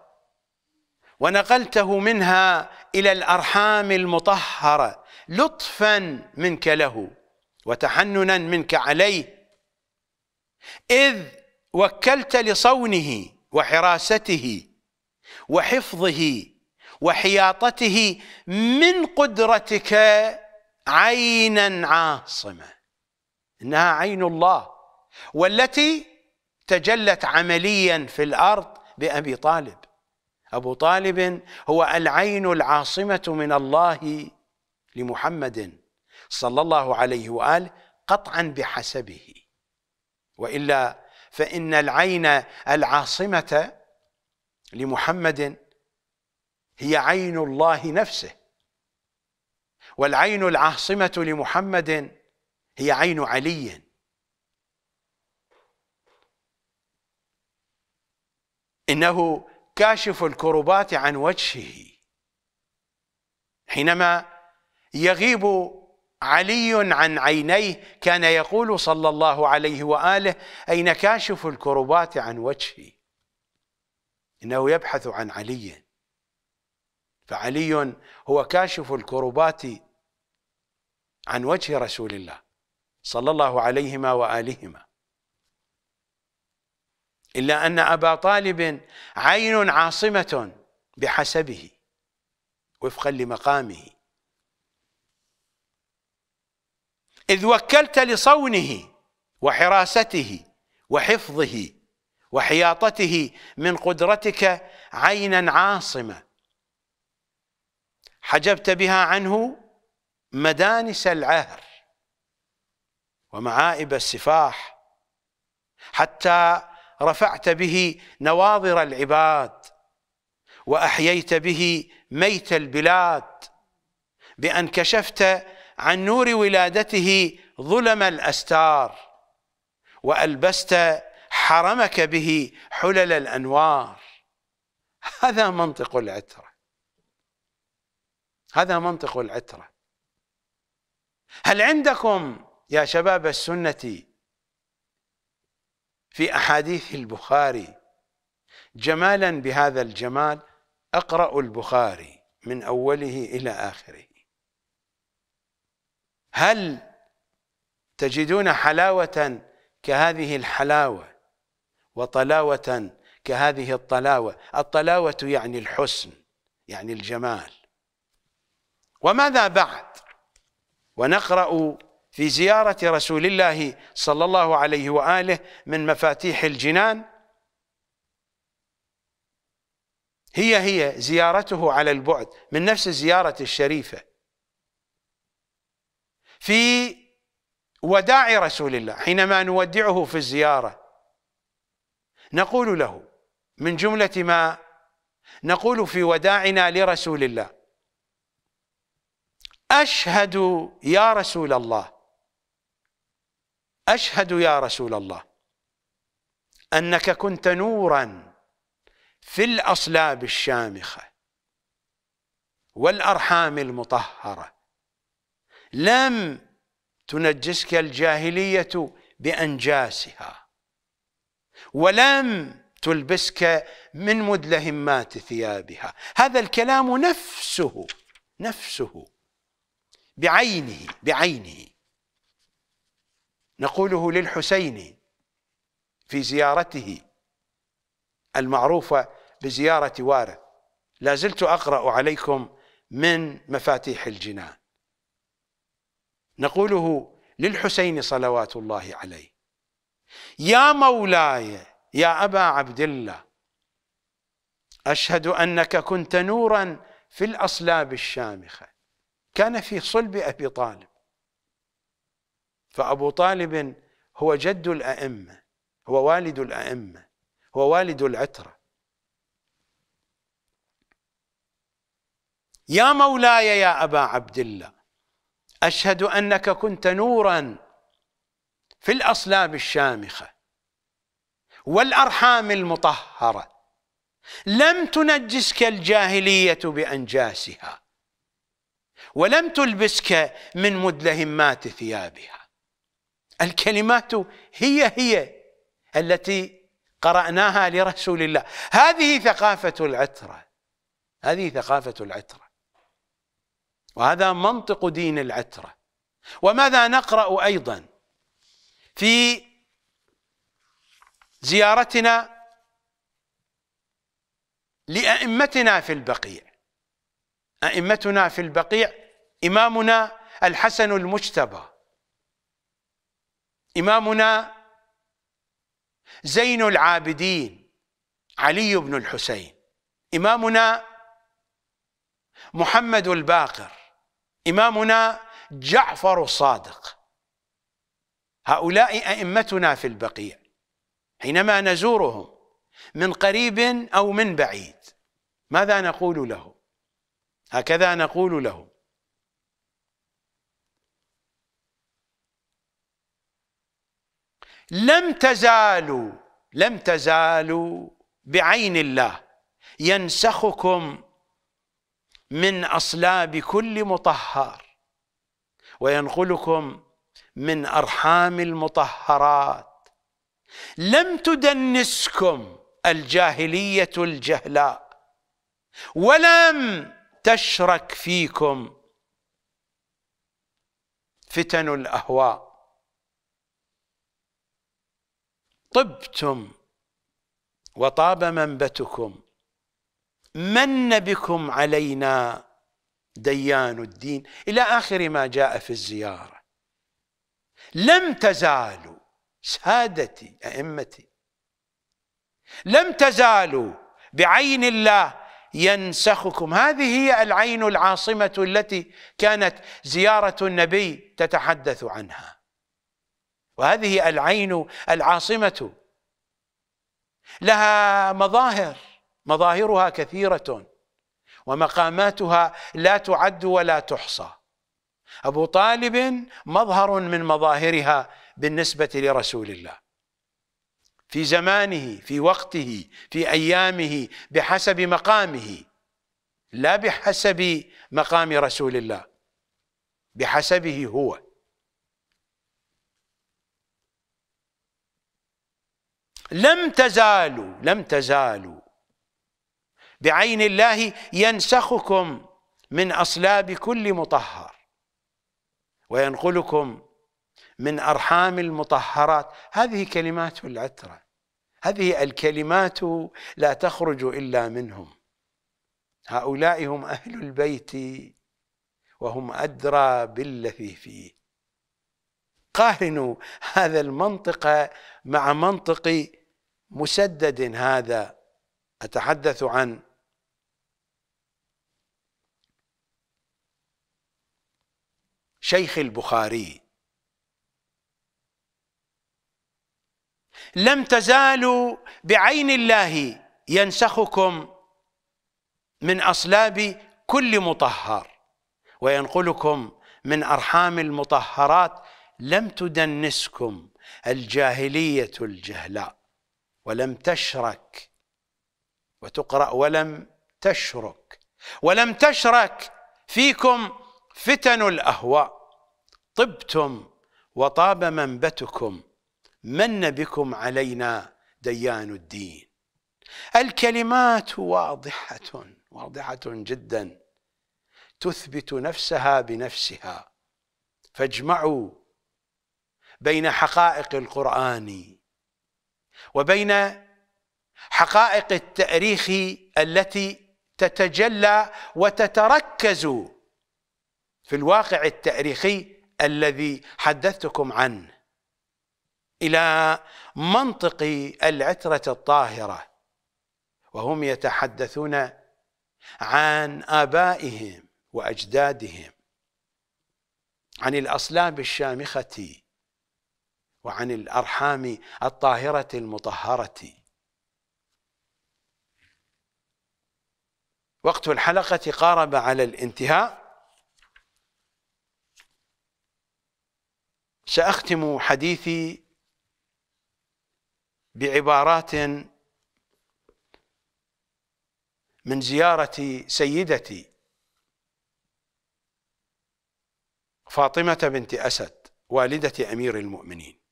ونقلته منها إلى الأرحام المطهرة لطفا منك له وتحننا منك عليه إذ وكلت لصونه وحراسته وحفظه وحياطته من قدرتك عينا عاصمة إنها عين الله والتي تجلت عمليا في الارض بابي طالب ابو طالب هو العين العاصمه من الله لمحمد صلى الله عليه واله قطعا بحسبه والا فان العين العاصمه لمحمد هي عين الله نفسه والعين العاصمه لمحمد هي عين علي إنه كاشف الكربات عن وجهه حينما يغيب علي عن عينيه كان يقول صلى الله عليه وآله أين كاشف الكربات عن وجهي إنه يبحث عن علي فعلي هو كاشف الكربات عن وجه رسول الله صلى الله عليهما وآلهما إلا أن أبا طالب عين عاصمة بحسبه وفقا لمقامه إذ وكلت لصونه وحراسته وحفظه وحياطته من قدرتك عينا عاصمة حجبت بها عنه مدانس العهر ومعائب السفاح حتى رفعت به نواظر العباد واحييت به ميت البلاد بان كشفت عن نور ولادته ظلم الاستار والبست حرمك به حلل الانوار هذا منطق العتره هذا منطق العتره هل عندكم يا شباب السنه في أحاديث البخاري جمالا بهذا الجمال أقرأ البخاري من أوله إلى آخره هل تجدون حلاوة كهذه الحلاوة وطلاوة كهذه الطلاوة الطلاوة يعني الحسن يعني الجمال وماذا بعد ونقرأ في زيارة رسول الله صلى الله عليه وآله من مفاتيح الجنان هي هي زيارته على البعد من نفس الزيارة الشريفة في وداع رسول الله حينما نودعه في الزيارة نقول له من جملة ما نقول في وداعنا لرسول الله أشهد يا رسول الله أشهد يا رسول الله أنك كنت نورا في الأصلاب الشامخة والأرحام المطهرة لم تنجسك الجاهلية بأنجاسها ولم تلبسك من مدلهمات ثيابها هذا الكلام نفسه نفسه بعينه بعينه نقوله للحسين في زيارته المعروفة بزيارة وارث لا زلت أقرأ عليكم من مفاتيح الجنان نقوله للحسين صلوات الله عليه يا مولاي يا أبا عبد الله أشهد أنك كنت نورا في الأصلاب الشامخة كان في صلب أبي طالب فأبو طالب هو جد الأئمة هو والد الأئمة هو والد العترة يا مولاي يا أبا عبد الله أشهد أنك كنت نورا في الأصلاب الشامخة والأرحام المطهرة لم تنجسك الجاهلية بأنجاسها ولم تلبسك من مدلهمات ثيابها الكلمات هي هي التي قرأناها لرسول الله هذه ثقافة العترة هذه ثقافة العترة وهذا منطق دين العترة وماذا نقرأ أيضا في زيارتنا لأئمتنا في البقيع أئمتنا في البقيع إمامنا الحسن المجتبى إمامنا زين العابدين علي بن الحسين إمامنا محمد الباقر إمامنا جعفر الصادق هؤلاء أئمتنا في البقيع حينما نزورهم من قريب أو من بعيد ماذا نقول له هكذا نقول لهم لم تزالوا لم تزالوا بعين الله ينسخكم من أصلاب كل مطهر وينقلكم من أرحام المطهرات لم تدنسكم الجاهلية الجهلاء ولم تشرك فيكم فتن الأهواء طبتم وطاب منبتكم من بكم علينا ديان الدين إلى آخر ما جاء في الزيارة لم تزالوا سادتي أئمتي لم تزالوا بعين الله ينسخكم هذه هي العين العاصمة التي كانت زيارة النبي تتحدث عنها وهذه العين العاصمة لها مظاهر مظاهرها كثيرة ومقاماتها لا تعد ولا تحصى أبو طالب مظهر من مظاهرها بالنسبة لرسول الله في زمانه في وقته في أيامه بحسب مقامه لا بحسب مقام رسول الله بحسبه هو لم تزالوا لم تزالوا بعين الله ينسخكم من أصلاب كل مطهر وينقلكم من أرحام المطهرات هذه كلمات العترة هذه الكلمات لا تخرج إلا منهم هؤلاء هم أهل البيت وهم أدرى بالذي فيه قارنوا هذا المنطق مع منطق مسدد هذا أتحدث عن شيخ البخاري لم تزالوا بعين الله ينسخكم من أصلاب كل مطهر وينقلكم من أرحام المطهرات لم تدنسكم الجاهلية الجهلاء ولم تشرك وتقرأ ولم تشرك ولم تشرك فيكم فتن الأهواء طبتم وطاب منبتكم من بكم علينا ديان الدين الكلمات واضحة واضحة جدا تثبت نفسها بنفسها فاجمعوا بين حقائق القرآن وبين حقائق التاريخ التي تتجلى وتتركز في الواقع التاريخي الذي حدثتكم عنه الى منطق العتره الطاهره وهم يتحدثون عن ابائهم واجدادهم عن الاصلاب الشامخه وعن الأرحام الطاهرة المطهرة وقت الحلقة قارب على الانتهاء سأختم حديثي بعبارات من زيارة سيدتي فاطمة بنت أسد والدة أمير المؤمنين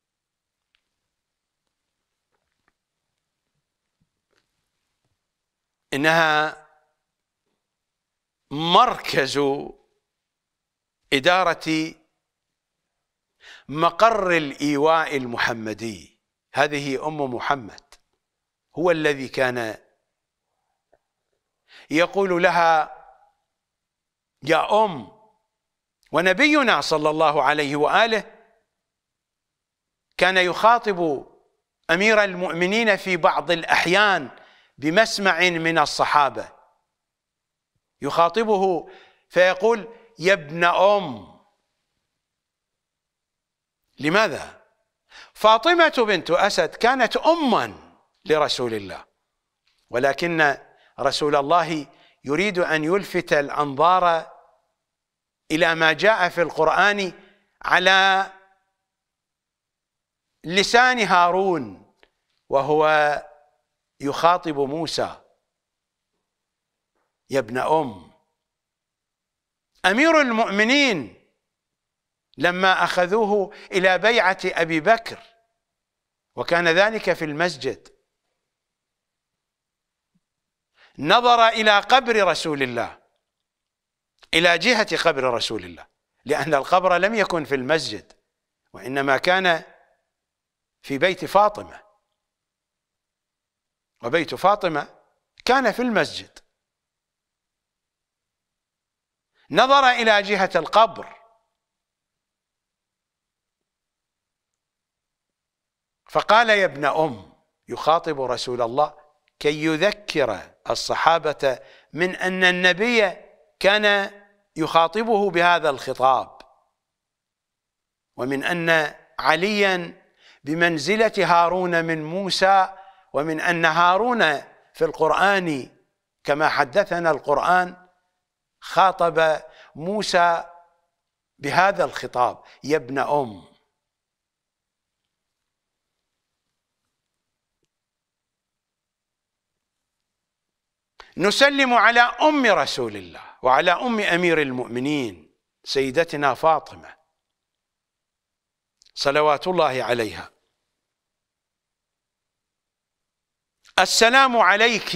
إنها مركز إدارة مقر الإيواء المحمدي هذه أم محمد هو الذي كان يقول لها يا أم ونبينا صلى الله عليه وآله كان يخاطب أمير المؤمنين في بعض الأحيان بمسمع من الصحابة يخاطبه فيقول يا ابن أم لماذا؟ فاطمة بنت أسد كانت أما لرسول الله ولكن رسول الله يريد أن يلفت الأنظار إلى ما جاء في القرآن على لسان هارون وهو يخاطب موسى يا ابن أم أمير المؤمنين لما أخذوه إلى بيعة أبي بكر وكان ذلك في المسجد نظر إلى قبر رسول الله إلى جهة قبر رسول الله لأن القبر لم يكن في المسجد وإنما كان في بيت فاطمة وبيت فاطمة كان في المسجد نظر إلى جهة القبر فقال يا ابن أم يخاطب رسول الله كي يذكر الصحابة من أن النبي كان يخاطبه بهذا الخطاب ومن أن عليا بمنزلة هارون من موسى ومن أن هارون في القرآن كما حدثنا القرآن خاطب موسى بهذا الخطاب يا ابن أم نسلم على أم رسول الله وعلى أم أمير المؤمنين سيدتنا فاطمة صلوات الله عليها السلام عليك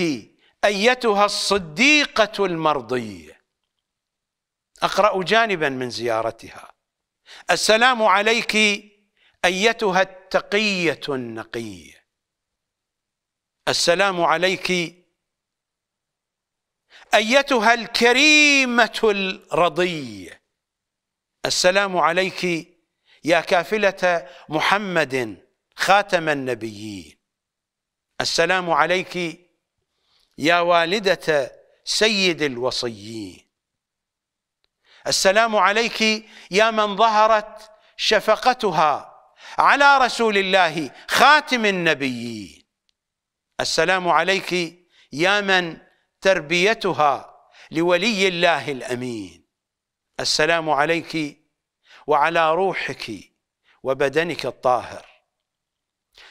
ايتها الصديقه المرضيه اقرا جانبا من زيارتها السلام عليك ايتها التقيه النقيه السلام عليك ايتها الكريمه الرضيه السلام عليك يا كافله محمد خاتم النبيين السلام عليك يا والدة سيد الوصيين السلام عليك يا من ظهرت شفقتها على رسول الله خاتم النبيين السلام عليك يا من تربيتها لولي الله الامين السلام عليك وعلى روحك وبدنك الطاهر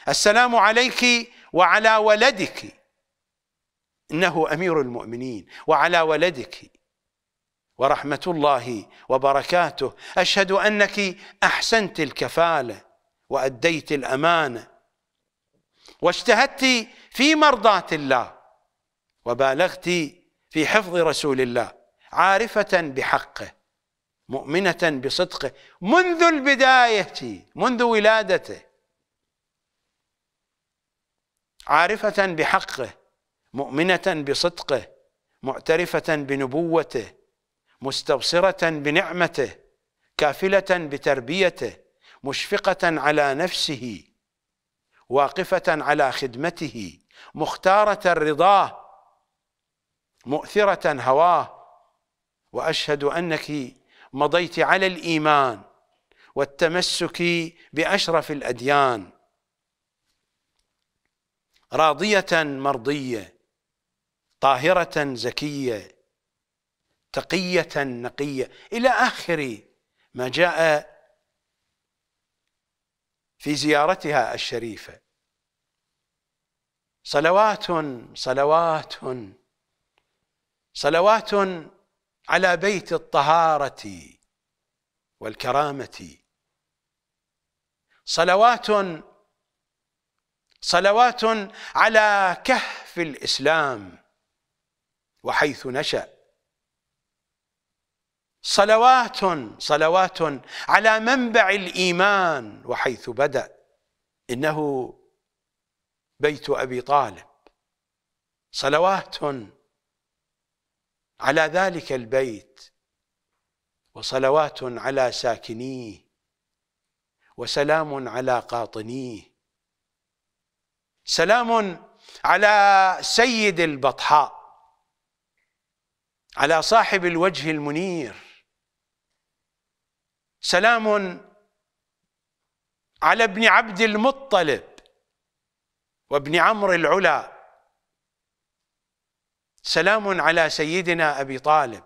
السلام عليك وعلى ولدك إنه أمير المؤمنين وعلى ولدك ورحمة الله وبركاته أشهد أنك أحسنت الكفالة وأديت الأمانة واجتهدت في مرضاة الله وبالغت في حفظ رسول الله عارفة بحقه مؤمنة بصدقه منذ البداية منذ ولادته عارفة بحقه مؤمنة بصدقه معترفة بنبوته مستبصرة بنعمته كافلة بتربيته مشفقة على نفسه واقفة على خدمته مختارة رضاه مؤثرة هواه وأشهد أنك مضيت على الإيمان والتمسك بأشرف الأديان راضية مرضية طاهرة زكية تقية نقية إلى آخر ما جاء في زيارتها الشريفة صلوات صلوات صلوات على بيت الطهارة والكرامة صلوات صلوات على كهف الإسلام وحيث نشأ صلوات صلوات على منبع الإيمان وحيث بدأ إنه بيت أبي طالب صلوات على ذلك البيت وصلوات على ساكنيه وسلام على قاطنيه سلام على سيد البطحاء على صاحب الوجه المنير سلام على ابن عبد المطلب وابن عمرو العلا سلام على سيدنا ابي طالب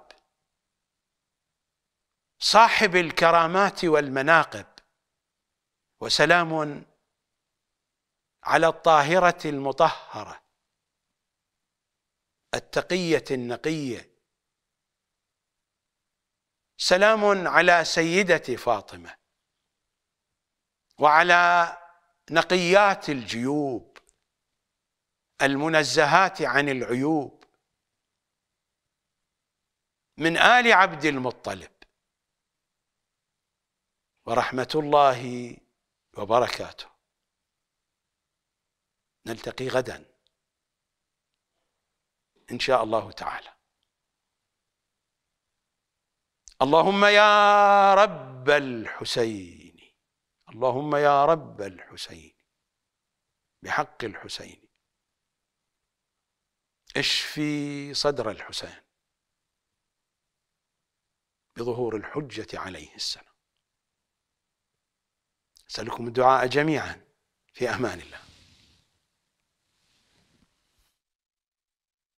صاحب الكرامات والمناقب وسلام على الطاهرة المطهرة التقية النقية سلام على سيدة فاطمة وعلى نقيات الجيوب المنزهات عن العيوب من آل عبد المطلب ورحمة الله وبركاته نلتقي غدا ان شاء الله تعالى اللهم يا رب الحسين اللهم يا رب الحسين بحق الحسين اشفي صدر الحسين بظهور الحجة عليه السلام أسألكم الدعاء جميعا في أمان الله